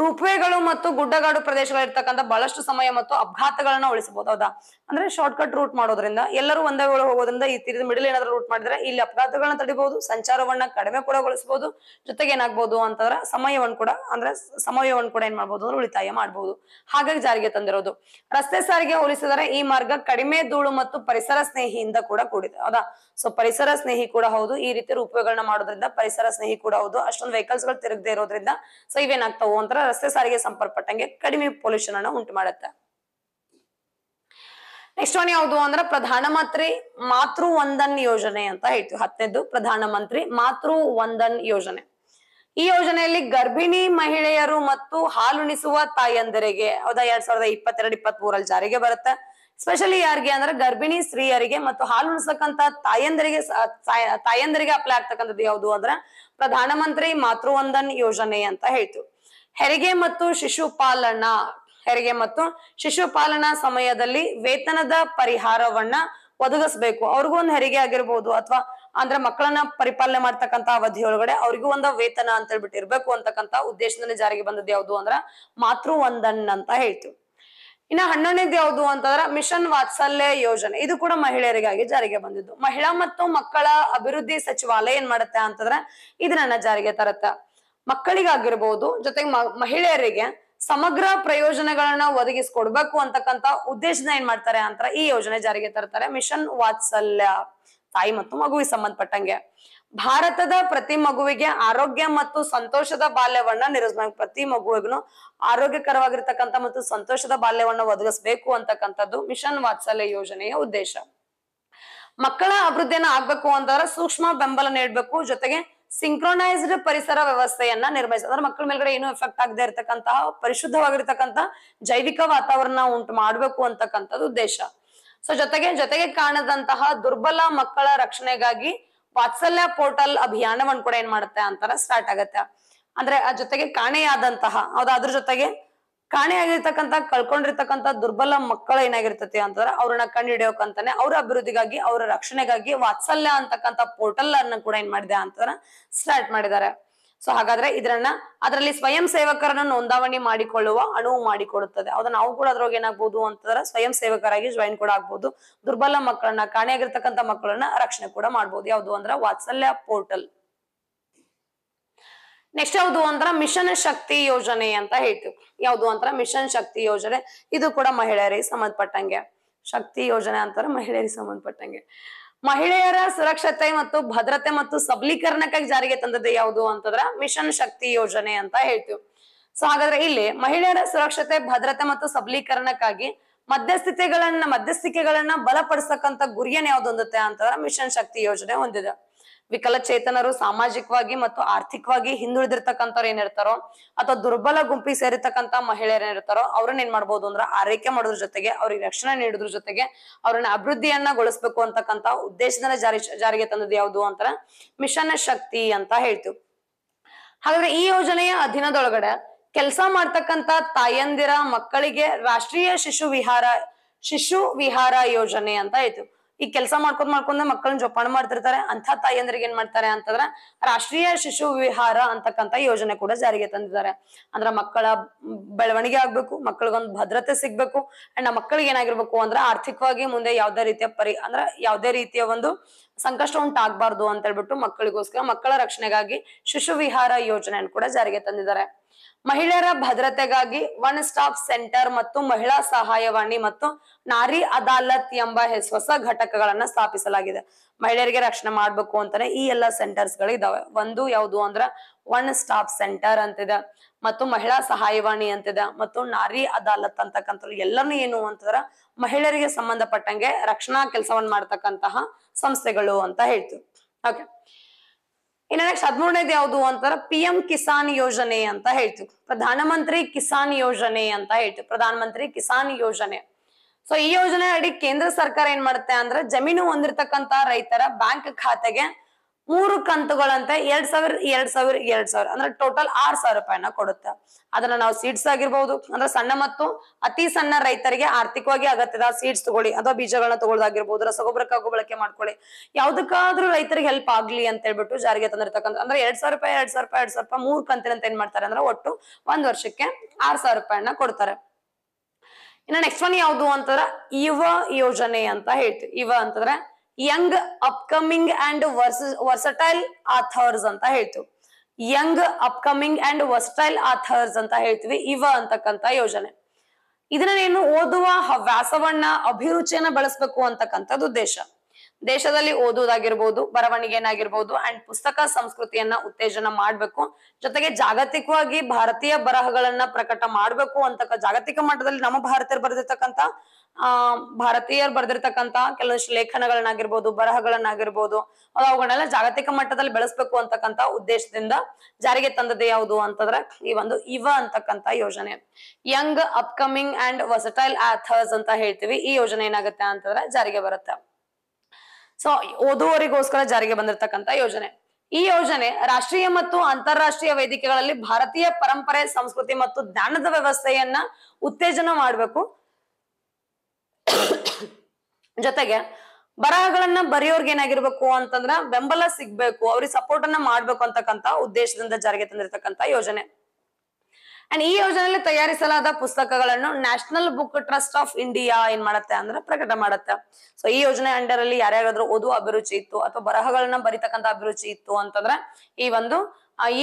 [SPEAKER 1] ರೂಪ್ವೇಗಳು ಮತ್ತು ಗುಡ್ಡಗಾಡು ಪ್ರದೇಶಗಳಿರ್ತಕ್ಕಂಥ ಬಹಳಷ್ಟು ಸಮಯ ಮತ್ತು ಅಪಘಾತಗಳನ್ನ ಉಳಿಸಬಹುದು ಹೌದಾ ಅಂದ್ರೆ ಶಾರ್ಟ್ ಕಟ್ ರೂಟ್ ಮಾಡೋದ್ರಿಂದ ಎಲ್ಲರೂ ಒಂದೇ ಹೋಗೋದ್ರಿಂದ ಈ ತೀರದ ಮಿಡಲ್ ಏನಾದ್ರೂ ರೂಟ್ ಮಾಡಿದ್ರೆ ಇಲ್ಲಿ ಅಪಘಾತಗಳನ್ನ ತಡಿಬಹುದು ಸಂಚಾರವನ್ನ ಕಡಿಮೆ ಕೂಡ ಉಳಿಸಬಹುದು ಜೊತೆಗೆ ಏನಾಗಬಹುದು ಅಂತಂದ್ರ ಸಮಯವನ್ನು ಕೂಡ ಅಂದ್ರೆ ಸಮಯವನ್ನು ಕೂಡ ಏನ್ ಮಾಡಬಹುದು ಅಂದ್ರೆ ಉಳಿತಾಯ ಮಾಡಬಹುದು ಹಾಗಾಗಿ ಜಾರಿಗೆ ತಂದಿರೋದು ರಸ್ತೆ ಸಾರಿಗೆ ಹೋಲಿಸಿದರೆ ಈ ಮಾರ್ಗ ಕಡಿಮೆ ಧೂಳು ಮತ್ತು ಪರಿಸರ ಸ್ನೇಹಿಯಿಂದ ಕೂಡ ಕೂಡಿದೆ ಹೌದಾ ಸೊ ಪರಿಸರ ಸ್ನೇಹಿ ಕೂಡ ಹೌದು ಈ ರೀತಿ ರೂಪಗಳನ್ನ ಮಾಡೋದ್ರಿಂದ ಪರಿಸರ ಸ್ನೇಹಿ ಕೂಡ ಹೌದು ಅಷ್ಟೊಂದು ವೆಹಿಕಲ್ಸ್ ಗಳು ತಿರುಗದೆ ಇರೋದ್ರಿಂದ ಸೊ ಇವೇನಾಗ್ತಾವು ಅಂತ ರಸ್ತೆ ಸಾರಿಗೆ ಸಂಪರ್ಕಪಟ್ಟಂಗೆ ಕಡಿಮೆ ಪೊಲ್ಯೂಷನ್ ಅನ್ನ ಉಂಟು ಮಾಡುತ್ತೆ ನೆಕ್ಸ್ಟ್ ಒನ್ ಯಾವುದು ಅಂದ್ರೆ ಪ್ರಧಾನಮಂತ್ರಿ ಮಾತೃ ವಂದನ್ ಯೋಜನೆ ಅಂತ ಹೇಳ್ತೀವಿ ಹತ್ತನೇದು ಪ್ರಧಾನಮಂತ್ರಿ ಮಾತೃ ವಂದನ್ ಯೋಜನೆ ಈ ಯೋಜನೆಯಲ್ಲಿ ಗರ್ಭಿಣಿ ಮಹಿಳೆಯರು ಮತ್ತು ಹಾಲುಣಿಸುವ ತಾಯಂದರಿಗೆ ಹೌದಾ ಎರಡ್ ಸಾವಿರದ ಇಪ್ಪತ್ತೆರಡು ಇಪ್ಪತ್ತ್ ಮೂರಲ್ಲಿ ಜಾರಿಗೆ ಬರುತ್ತೆ ಸ್ಪೆಷಲಿ ಯಾರಿಗೆ ಅಂದ್ರೆ ಗರ್ಭಿಣಿ ಸ್ತ್ರೀಯರಿಗೆ ಮತ್ತು ಹಾಲು ತಾಯಂದಿರಿಗೆ ತಾಯಂದರಿಗೆ ತಾಯಂದರಿಗೆ ಅಪ್ಲೈ ಆಗ್ತಕ್ಕಂಥದ್ದು ಯಾವುದು ಅಂದ್ರೆ ಪ್ರಧಾನಮಂತ್ರಿ ಮಾತೃವಂದನ್ ಯೋಜನೆ ಅಂತ ಹೇಳ್ತೀವಿ ಹೆರಿಗೆ ಮತ್ತು ಶಿಶುಪಾಲನ ಹೆರಿಗೆ ಮತ್ತು ಶಿಶುಪಾಲನಾ ಸಮಯದಲ್ಲಿ ವೇತನದ ಪರಿಹಾರವನ್ನ ಒದಗಿಸ್ಬೇಕು ಅವ್ರಿಗೂ ಒಂದು ಹೆರಿಗೆ ಆಗಿರ್ಬೋದು ಅಥವಾ ಅಂದ್ರೆ ಮಕ್ಕಳನ್ನ ಪರಿಪಾಲನೆ ಮಾಡ್ತಕ್ಕಂತ ಅವಧಿಯೊಳಗಡೆ ಅವ್ರಿಗೂ ಒಂದ ವೇತನ ಅಂತ ಹೇಳ್ಬಿಟ್ಟು ಇರ್ಬೇಕು ಅಂತಕ್ಕಂತ ಉದ್ದೇಶದಲ್ಲಿ ಜಾರಿಗೆ ಬಂದದ್ದು ಯಾವುದು ಅಂದ್ರ ಮಾತೃ ಒಂದಣ್ಣ ಅಂತ ಹೇಳ್ತೀವಿ ಇನ್ನ ಹನ್ನೊಂದೇದು ಯಾವುದು ಅಂತಂದ್ರ ಮಿಷನ್ ವಾತ್ಸಲ್ಯ ಯೋಜನೆ ಇದು ಕೂಡ ಮಹಿಳೆಯರಿಗಾಗಿ ಜಾರಿಗೆ ಬಂದಿದ್ದು ಮಹಿಳಾ ಮತ್ತು ಮಕ್ಕಳ ಅಭಿವೃದ್ಧಿ ಸಚಿವಾಲಯ ಏನ್ ಮಾಡುತ್ತೆ ಅಂತಂದ್ರ ಇದನ್ನ ಜಾರಿಗೆ ತರತ್ತ ಮಕ್ಕಳಿಗಾಗಿರ್ಬೋದು ಜೊತೆಗೆ ಮಹಿಳೆಯರಿಗೆ ಸಮಗ್ರ ಪ್ರಯೋಜನಗಳನ್ನ ಒದಗಿಸ್ಕೊಡ್ಬೇಕು ಅಂತಕ್ಕಂತ ಉದ್ದೇಶನ ಏನ್ ಮಾಡ್ತಾರೆ ಅಂತ ಈ ಯೋಜನೆ ಜಾರಿಗೆ ತರ್ತಾರೆ ಮಿಷನ್ ವಾತ್ಸಲ್ಯ ತಾಯಿ ಮತ್ತು ಮಗುವಿಗೆ ಸಂಬಂಧಪಟ್ಟಂಗೆ ಭಾರತದ ಪ್ರತಿ ಮಗುವಿಗೆ ಆರೋಗ್ಯ ಮತ್ತು ಸಂತೋಷದ ಬಾಲ್ಯವನ್ನ ನಿರ್ವಹಿಸ ಪ್ರತಿ ಮಗುವಿಗೂ ಆರೋಗ್ಯಕರವಾಗಿರ್ತಕ್ಕಂಥ ಮತ್ತು ಸಂತೋಷದ ಬಾಲ್ಯವನ್ನ ಒದಗಿಸಬೇಕು ಅಂತಕ್ಕಂಥದ್ದು ಮಿಷನ್ ವಾತ್ಸಲ್ಯ ಯೋಜನೆಯ ಉದ್ದೇಶ ಮಕ್ಕಳ ಅಭಿವೃದ್ಧಿಯನ್ನ ಆಗ್ಬೇಕು ಅಂತಂದ್ರೆ ಸೂಕ್ಷ್ಮ ಬೆಂಬಲ ನೀಡಬೇಕು ಜೊತೆಗೆ ಸಿಂಕ್ರೋನೈಸ್ಡ್ ಪರಿಸರ ವ್ಯವಸ್ಥೆಯನ್ನ ನಿರ್ಮಿಸ ಅಂದ್ರೆ ಮಕ್ಕಳ ಮೇಲ್ಗಡೆ ಏನು ಎಫೆಕ್ಟ್ ಆಗದೆ ಇರತಕ್ಕಂತಹ ಪರಿಶುದ್ಧವಾಗಿರ್ತಕ್ಕಂಥ ಜೈವಿಕ ವಾತಾವರಣ ಉಂಟು ಮಾಡಬೇಕು ಅಂತಕ್ಕಂಥದ್ದು ಉದ್ದೇಶ ಸೊ ಜೊತೆಗೆ ಜೊತೆಗೆ ಕಾಣದಂತಹ ದುರ್ಬಲ ಮಕ್ಕಳ ರಕ್ಷಣೆಗಾಗಿ ವಾತ್ಸಲ್ಯ ಪೋರ್ಟಲ್ ಅಭಿಯಾನವನ್ನು ಕೂಡ ಏನ್ ಮಾಡುತ್ತೆ ಅಂತಾರ ಸ್ಟಾರ್ಟ್ ಆಗತ್ತೆ ಅಂದ್ರೆ ಆ ಜೊತೆಗೆ ಕಾಣೆಯಾದಂತಹ ಹೌದಾದ್ರ ಜೊತೆಗೆ ಕಾಣೆಯಾಗಿರ್ತಕ್ಕಂತ ಕಳ್ಕೊಂಡಿರ್ತಕ್ಕಂತ ದುರ್ಬಲ ಮಕ್ಕಳ ಏನಾಗಿರ್ತತಿ ಅಂತಂದ್ರೆ ಅವ್ರನ್ನ ಕಂಡು ಹಿಡಿಯೋಕಂತಾನೆ ಅವ್ರ ಅಭಿವೃದ್ಧಿಗಾಗಿ ಅವರ ರಕ್ಷಣೆಗಾಗಿ ವಾತ್ಸಲ್ಯ ಅಂತಕ್ಕಂತ ಪೋರ್ಟಲ್ ಅನ್ನ ಕೂಡ ಏನ್ ಮಾಡಿದೆ ಅಂತಂದ್ರ ಸ್ಟಾರ್ಟ್ ಮಾಡಿದ್ದಾರೆ ಸೊ ಹಾಗಾದ್ರೆ ಇದ್ರನ್ನ ಅದರಲ್ಲಿ ಸ್ವಯಂ ಸೇವಕರನ್ನ ನೋಂದಾವಣಿ ಮಾಡಿಕೊಳ್ಳುವ ಅನುವು ಮಾಡಿಕೊಡುತ್ತದೆ ಅದನ್ನ ನಾವು ಕೂಡ ಅದ್ರೊಳಗೆ ಏನಾಗ್ಬಹುದು ಅಂತಂದ್ರೆ ಸ್ವಯಂ ಸೇವಕರಾಗಿ ಜಾಯಿನ್ ಕೂಡ ಆಗ್ಬಹುದು ದುರ್ಬಲ ಮಕ್ಕಳನ್ನ ಕಾಣೆಯಾಗಿರ್ತಕ್ಕಂಥ ಮಕ್ಕಳನ್ನ ರಕ್ಷಣೆ ಕೂಡ ಮಾಡಬಹುದು ಯಾವುದು ಅಂದ್ರೆ ವಾತ್ಸಲ್ಯ ಪೋರ್ಟಲ್ ನೆಕ್ಸ್ಟ್ ಯಾವುದು ಅಂದ್ರ ಮಿಷನ್ ಶಕ್ತಿ ಯೋಜನೆ ಅಂತ ಹೇಳ್ತೀವಿ ಯಾವುದು ಅಂತರ ಮಿಷನ್ ಶಕ್ತಿ ಯೋಜನೆ ಇದು ಕೂಡ ಮಹಿಳೆಯರಿಗೆ ಸಂಬಂಧಪಟ್ಟಂಗೆ ಶಕ್ತಿ ಯೋಜನೆ ಅಂತಾರೆ ಮಹಿಳೆಯರಿಗೆ ಸಂಬಂಧಪಟ್ಟಂಗೆ ಮಹಿಳೆಯರ ಸುರಕ್ಷತೆ ಮತ್ತು ಭದ್ರತೆ ಮತ್ತು ಸಬಲೀಕರಣಕ್ಕಾಗಿ ಜಾರಿಗೆ ತಂದದ್ದು ಯಾವುದು ಅಂತಂದ್ರ ಮಿಷನ್ ಶಕ್ತಿ ಯೋಜನೆ ಅಂತ ಹೇಳ್ತೀವಿ
[SPEAKER 2] ಸೊ ಹಾಗಾದ್ರೆ ಇಲ್ಲಿ
[SPEAKER 1] ಮಹಿಳೆಯರ ಸುರಕ್ಷತೆ ಭದ್ರತೆ ಮತ್ತು ಸಬಲೀಕರಣಕ್ಕಾಗಿ ಮಧ್ಯಸ್ಥಿತಿಗಳನ್ನ ಮಧ್ಯಸ್ಥಿಕೆಗಳನ್ನ ಬಲಪಡಿಸಕ್ಕಂತ ಗುರಿಯನ್ ಯಾವ್ದು ಹೊಂದುತ್ತೆ ಅಂತಂದ್ರೆ ಮಿಷನ್ ಶಕ್ತಿ ಯೋಜನೆ ಹೊಂದಿದೆ ವಿಕಲಚೇತನರು ಸಾಮಾಜಿಕವಾಗಿ ಮತ್ತು ಆರ್ಥಿಕವಾಗಿ ಹಿಂದುಳಿದಿರ್ತಕ್ಕಂಥವ್ರು ಏನಿರ್ತಾರೋ ಅಥವಾ ದುರ್ಬಲ ಗುಂಪಿ ಸೇರಿರ್ತಕ್ಕಂಥ ಮಹಿಳೆಯರು ಏನಿರ್ತಾರೋ ಅವ್ರನ್ನ ಏನ್ ಮಾಡ್ಬೋದು ಅಂದ್ರೆ ಆರೈಕೆ ಮಾಡೋದ್ರ ಜೊತೆಗೆ ಅವ್ರಿಗೆ ರಕ್ಷಣೆ ನೀಡೋದ್ರ ಜೊತೆಗೆ ಅವ್ರನ್ನ ಅಭಿವೃದ್ಧಿಯನ್ನ ಗೊಳಿಸ್ಬೇಕು ಅಂತಕ್ಕಂಥ ಉದ್ದೇಶದನ್ನ ಜಾರಿ ಜಾರಿಗೆ ತಂದದ್ದು ಯಾವುದು ಅಂತ ಮಿಷನ್ ಶಕ್ತಿ ಅಂತ ಹೇಳ್ತೀವಿ ಹಾಗಾದ್ರೆ ಈ ಯೋಜನೆಯ ಅಧೀನದೊಳಗಡೆ ಕೆಲಸ ಮಾಡ್ತಕ್ಕಂತ ತಾಯಂದಿರ ಮಕ್ಕಳಿಗೆ ರಾಷ್ಟ್ರೀಯ ಶಿಶು ವಿಹಾರ ಶಿಶು ವಿಹಾರ ಯೋಜನೆ ಅಂತ ಆಯ್ತು ಈ ಕೆಲಸ ಮಾಡ್ಕೊಂಡ್ ಮಾಡ್ಕೊಂಡ ಮಕ್ಕಳನ್ನ ಜೋಪಾನ ಮಾಡ್ತಿರ್ತಾರೆ ಅಂತ ತಾಯಿಯಂದ್ರಿಗೆ ಏನ್ ಮಾಡ್ತಾರೆ ಅಂತಂದ್ರ ರಾಷ್ಟ್ರೀಯ ಶಿಶು ವಿಹಾರ ಅಂತಕ್ಕಂತ ಯೋಜನೆ ಕೂಡ ಜಾರಿಗೆ ತಂದಿದ್ದಾರೆ ಅಂದ್ರ ಮಕ್ಕಳ ಬೆಳವಣಿಗೆ ಆಗ್ಬೇಕು ಮಕ್ಕಳಿಗೊಂದು ಭದ್ರತೆ ಸಿಗ್ಬೇಕು ಅಂಡ್ ಮಕ್ಕಳಿಗೆ ಏನಾಗಿರ್ಬೇಕು ಅಂದ್ರ ಆರ್ಥಿಕವಾಗಿ ಮುಂದೆ ಯಾವ್ದೇ ರೀತಿಯ ಪರಿ ಅಂದ್ರ ಯಾವ್ದೇ ರೀತಿಯ ಒಂದು ಸಂಕಷ್ಟ ಉಂಟಾಗ್ಬಾರ್ದು ಅಂತ ಹೇಳ್ಬಿಟ್ಟು ಮಕ್ಕಳಿಗೋಸ್ಕರ ಮಕ್ಕಳ ರಕ್ಷಣೆಗಾಗಿ ಶಿಶು ವಿಹಾರ ಯೋಜನೆಯನ್ನು ಕೂಡ ಜಾರಿಗೆ ತಂದಿದ್ದಾರೆ ಮಹಿಳೆಯರ ಭದ್ರತೆಗಾಗಿ ಒನ್ ಸ್ಟಾಪ್ ಸೆಂಟರ್ ಮತ್ತು ಮಹಿಳಾ ಸಹಾಯವಾಣಿ ಮತ್ತು ನಾರಿ ಅದಾಲತ್ ಎಂಬ ಹೊಸ ಘಟಕಗಳನ್ನ ಸ್ಥಾಪಿಸಲಾಗಿದೆ ಮಹಿಳೆಯರಿಗೆ ರಕ್ಷಣೆ ಮಾಡ್ಬೇಕು ಅಂತಾನೆ ಈ ಎಲ್ಲಾ ಸೆಂಟರ್ಸ್ ಗಳು ಇದಾವೆ ಒಂದು ಯಾವುದು ಅಂದ್ರ ಒನ್ ಸ್ಟಾಪ್ ಸೆಂಟರ್ ಅಂತಿದೆ ಮತ್ತು ಮಹಿಳಾ ಸಹಾಯವಾಣಿ ಅಂತಿದೆ ಮತ್ತು ನಾರಿ ಅದಾಲತ್ ಅಂತಕ್ಕಂಥ ಎಲ್ಲಾನು ಏನು ಅಂತಂದ್ರ ಮಹಿಳೆಯರಿಗೆ ಸಂಬಂಧಪಟ್ಟಂಗೆ ರಕ್ಷಣಾ ಕೆಲಸವನ್ನ ಮಾಡ್ತಕ್ಕಂತಹ ಸಂಸ್ಥೆಗಳು ಅಂತ ಹೇಳ್ತೀವಿ ಓಕೆ ಇನ್ನ ನೆಕ್ಸ್ಟ್ ಹದಿಮೂರನೇದು ಯಾವುದು ಅಂತಾರ ಪಿ ಎಂ ಕಿಸಾನ್ ಯೋಜನೆ ಅಂತ ಹೇಳ್ತೀವಿ ಪ್ರಧಾನಮಂತ್ರಿ ಕಿಸಾನ್ ಯೋಜನೆ ಅಂತ ಹೇಳ್ತೀವಿ ಪ್ರಧಾನಮಂತ್ರಿ ಕಿಸಾನ್ ಯೋಜನೆ ಸೊ ಈ ಯೋಜನೆ ಅಡಿ ಕೇಂದ್ರ ಸರ್ಕಾರ ಏನ್ ಮಾಡುತ್ತೆ ಅಂದ್ರೆ ಜಮೀನು ಹೊಂದಿರತಕ್ಕಂತ ರೈತರ ಬ್ಯಾಂಕ್ ಖಾತೆಗೆ ಮೂರು ಕಂತುಗಳಂತೆ ಎರಡ್ ಸಾವಿರ ಎರಡ್ ಸಾವಿರ ಎರಡ್ ಸಾವಿರ ಅಂದ್ರೆ ಟೋಟಲ್ ಆರ್ ಸಾವಿರ ರೂಪಾಯಿನ ಕೊಡುತ್ತೆ ಅದನ್ನ ನಾವು ಸೀಡ್ಸ್ ಆಗಿರ್ಬಹುದು ಅಂದ್ರೆ ಸಣ್ಣ ಮತ್ತು ಅತಿ ಸಣ್ಣ ರೈತರಿಗೆ ಆರ್ಥಿಕವಾಗಿ ಅಗತ್ಯದ ಸೀಡ್ಸ್ ತಗೊಳ್ಳಿ ಅಥವಾ ಬೀಜಗಳನ್ನ ತಗೊಳ್ಳೋದಾಗಿರ್ಬಹುದು ರಸಗೊಬ್ಬರಕ್ಕಾಗೂ ಬಳಕೆ ಮಾಡ್ಕೊಳ್ಳಿ ಯಾವ್ದಕ್ಕಾದ್ರೂ ರೈತರಿಗೆ ಹೆಲ್ಪ್ ಆಗ್ಲಿ ಅಂತ ಹೇಳ್ಬಿಟ್ಟು ಜಾರಿಗೆ ತಂದಿರ್ತಕ್ಕಂಥ ಅಂದ್ರೆ ಎರಡ್ ಸಾವಿರ ರೂಪಾಯಿ ಎರಡ್ ಸಾವಿರ ರೂಪಾಯಿ ಎರಡ್ ಸಾವಿರ ರೂಪಾಯಿ ಮೂರು ಕಂತಿನಂತ ಏನ್ ಮಾಡ್ತಾರೆ ಅಂದ್ರೆ ಒಟ್ಟು ಒಂದ್ ವರ್ಷಕ್ಕೆ ಆರ್ ಸಾವಿರ ರೂಪಾಯಿನ ಕೊಡ್ತಾರೆ ಇನ್ನ ನೆಕ್ಸ್ಟ್ ಒನ್ ಯಾವ್ದು ಅಂತಂದ್ರ ಯುವ ಯೋಜನೆ ಅಂತ ಹೇಳ್ತೀವಿ ಯುವ ಅಂತಂದ್ರೆ young upcoming and vers versatile authors ಅಂತ ಹೇಳ್ತೀವಿ young upcoming and versatile authors ಅಂತ ಹೇಳ್ತೀವಿ ಇವ ಅಂತಕ್ಕಂತ ಯೋಜನೆ ಇದನ್ನ ಏನು ಓದುವ ಹವ್ಯಾಸವನ್ನ ಅಭಿರುಚಿಯನ್ನ ಬೆಳೆಸಬೇಕು ಅಂತಕ್ಕಂಥದ್ದು ಉದ್ದೇಶ ದೇಶದಲ್ಲಿ ಓದುವುದಾಗಿರ್ಬೋದು ಬರವಣಿಗೆನಾಗಿರ್ಬೋದು ಅಂಡ್ ಪುಸ್ತಕ ಸಂಸ್ಕೃತಿಯನ್ನ ಉತ್ತೇಜನ ಮಾಡ್ಬೇಕು ಜೊತೆಗೆ ಜಾಗತಿಕವಾಗಿ ಭಾರತೀಯ ಬರಹಗಳನ್ನ ಪ್ರಕಟ ಮಾಡ್ಬೇಕು ಅಂತ ಜಾಗತಿಕ ಮಟ್ಟದಲ್ಲಿ ನಮ್ಮ ಭಾರತೀಯರು ಬರೆದಿರ್ತಕ್ಕಂಥ ಆ ಭಾರತೀಯರು ಬರೆದಿರ್ತಕ್ಕಂತ ಕೆಲವಷ್ಟು ಲೇಖನಗಳನ್ನಾಗಿರ್ಬೋದು ಬರಹಗಳನ್ನಾಗಿರ್ಬೋದು ಅವುಗಳನ್ನೆಲ್ಲ ಜಾಗತಿಕ ಮಟ್ಟದಲ್ಲಿ ಬೆಳೆಸ್ಬೇಕು ಅಂತಕ್ಕಂತ ಉದ್ದೇಶದಿಂದ ಜಾರಿಗೆ ತಂದದ್ದು ಯಾವುದು ಅಂತಂದ್ರೆ ಈ ಒಂದು ಇವ ಅಂತಕ್ಕಂತ ಯೋಜನೆ young upcoming and versatile authors ಅಂತ ಹೇಳ್ತೀವಿ ಈ ಯೋಜನೆ ಏನಾಗುತ್ತೆ ಅಂತಂದ್ರೆ ಜಾರಿಗೆ ಬರುತ್ತೆ ಸೊ ಓದುವರಿಗೋಸ್ಕರ ಜಾರಿಗೆ ಬಂದಿರತಕ್ಕಂತ ಯೋಜನೆ ಈ ಯೋಜನೆ ರಾಷ್ಟ್ರೀಯ ಮತ್ತು ಅಂತಾರಾಷ್ಟ್ರೀಯ ವೇದಿಕೆಗಳಲ್ಲಿ ಭಾರತೀಯ ಪರಂಪರೆ ಸಂಸ್ಕೃತಿ ಮತ್ತು ಜ್ಞಾನದ ವ್ಯವಸ್ಥೆಯನ್ನ ಉತ್ತೇಜನ ಮಾಡಬೇಕು ಜೊತೆಗೆ ಬರಹಗಳನ್ನ ಬರೆಯೋರ್ಗೆ ಏನಾಗಿರ್ಬೇಕು ಅಂತಂದ್ರ ಬೆಂಬಲ ಸಿಗ್ಬೇಕು ಅವ್ರಿಗೆ ಸಪೋರ್ಟ್ ಅನ್ನ ಮಾಡ್ಬೇಕು ಅಂತಕ್ಕಂತ ಉದ್ದೇಶದಿಂದ ಜಾರಿಗೆ ತಂದಿರತಕ್ಕಂತ ಯೋಜನೆ ಅಂಡ್ ಈ ಯೋಜನೆಯಲ್ಲಿ ತಯಾರಿಸಲಾದ ಪುಸ್ತಕಗಳನ್ನು national book trust of India ಏನ್ ಮಾಡುತ್ತೆ ಅಂದ್ರೆ ಪ್ರಕಟ ಮಾಡುತ್ತೆ ಸೊ ಈ ಯೋಜನೆ ಅಂಡರ್ ಅಲ್ಲಿ ಯಾರ್ಯಾರಾದ್ರೂ ಓದುವ ಅಭಿರುಚಿ ಇತ್ತು ಅಥವಾ ಬರಹಗಳನ್ನ ಬರಿತಕ್ಕಂತ ಅಭಿರುಚಿ ಇತ್ತು ಅಂತಂದ್ರೆ ಈ ಒಂದು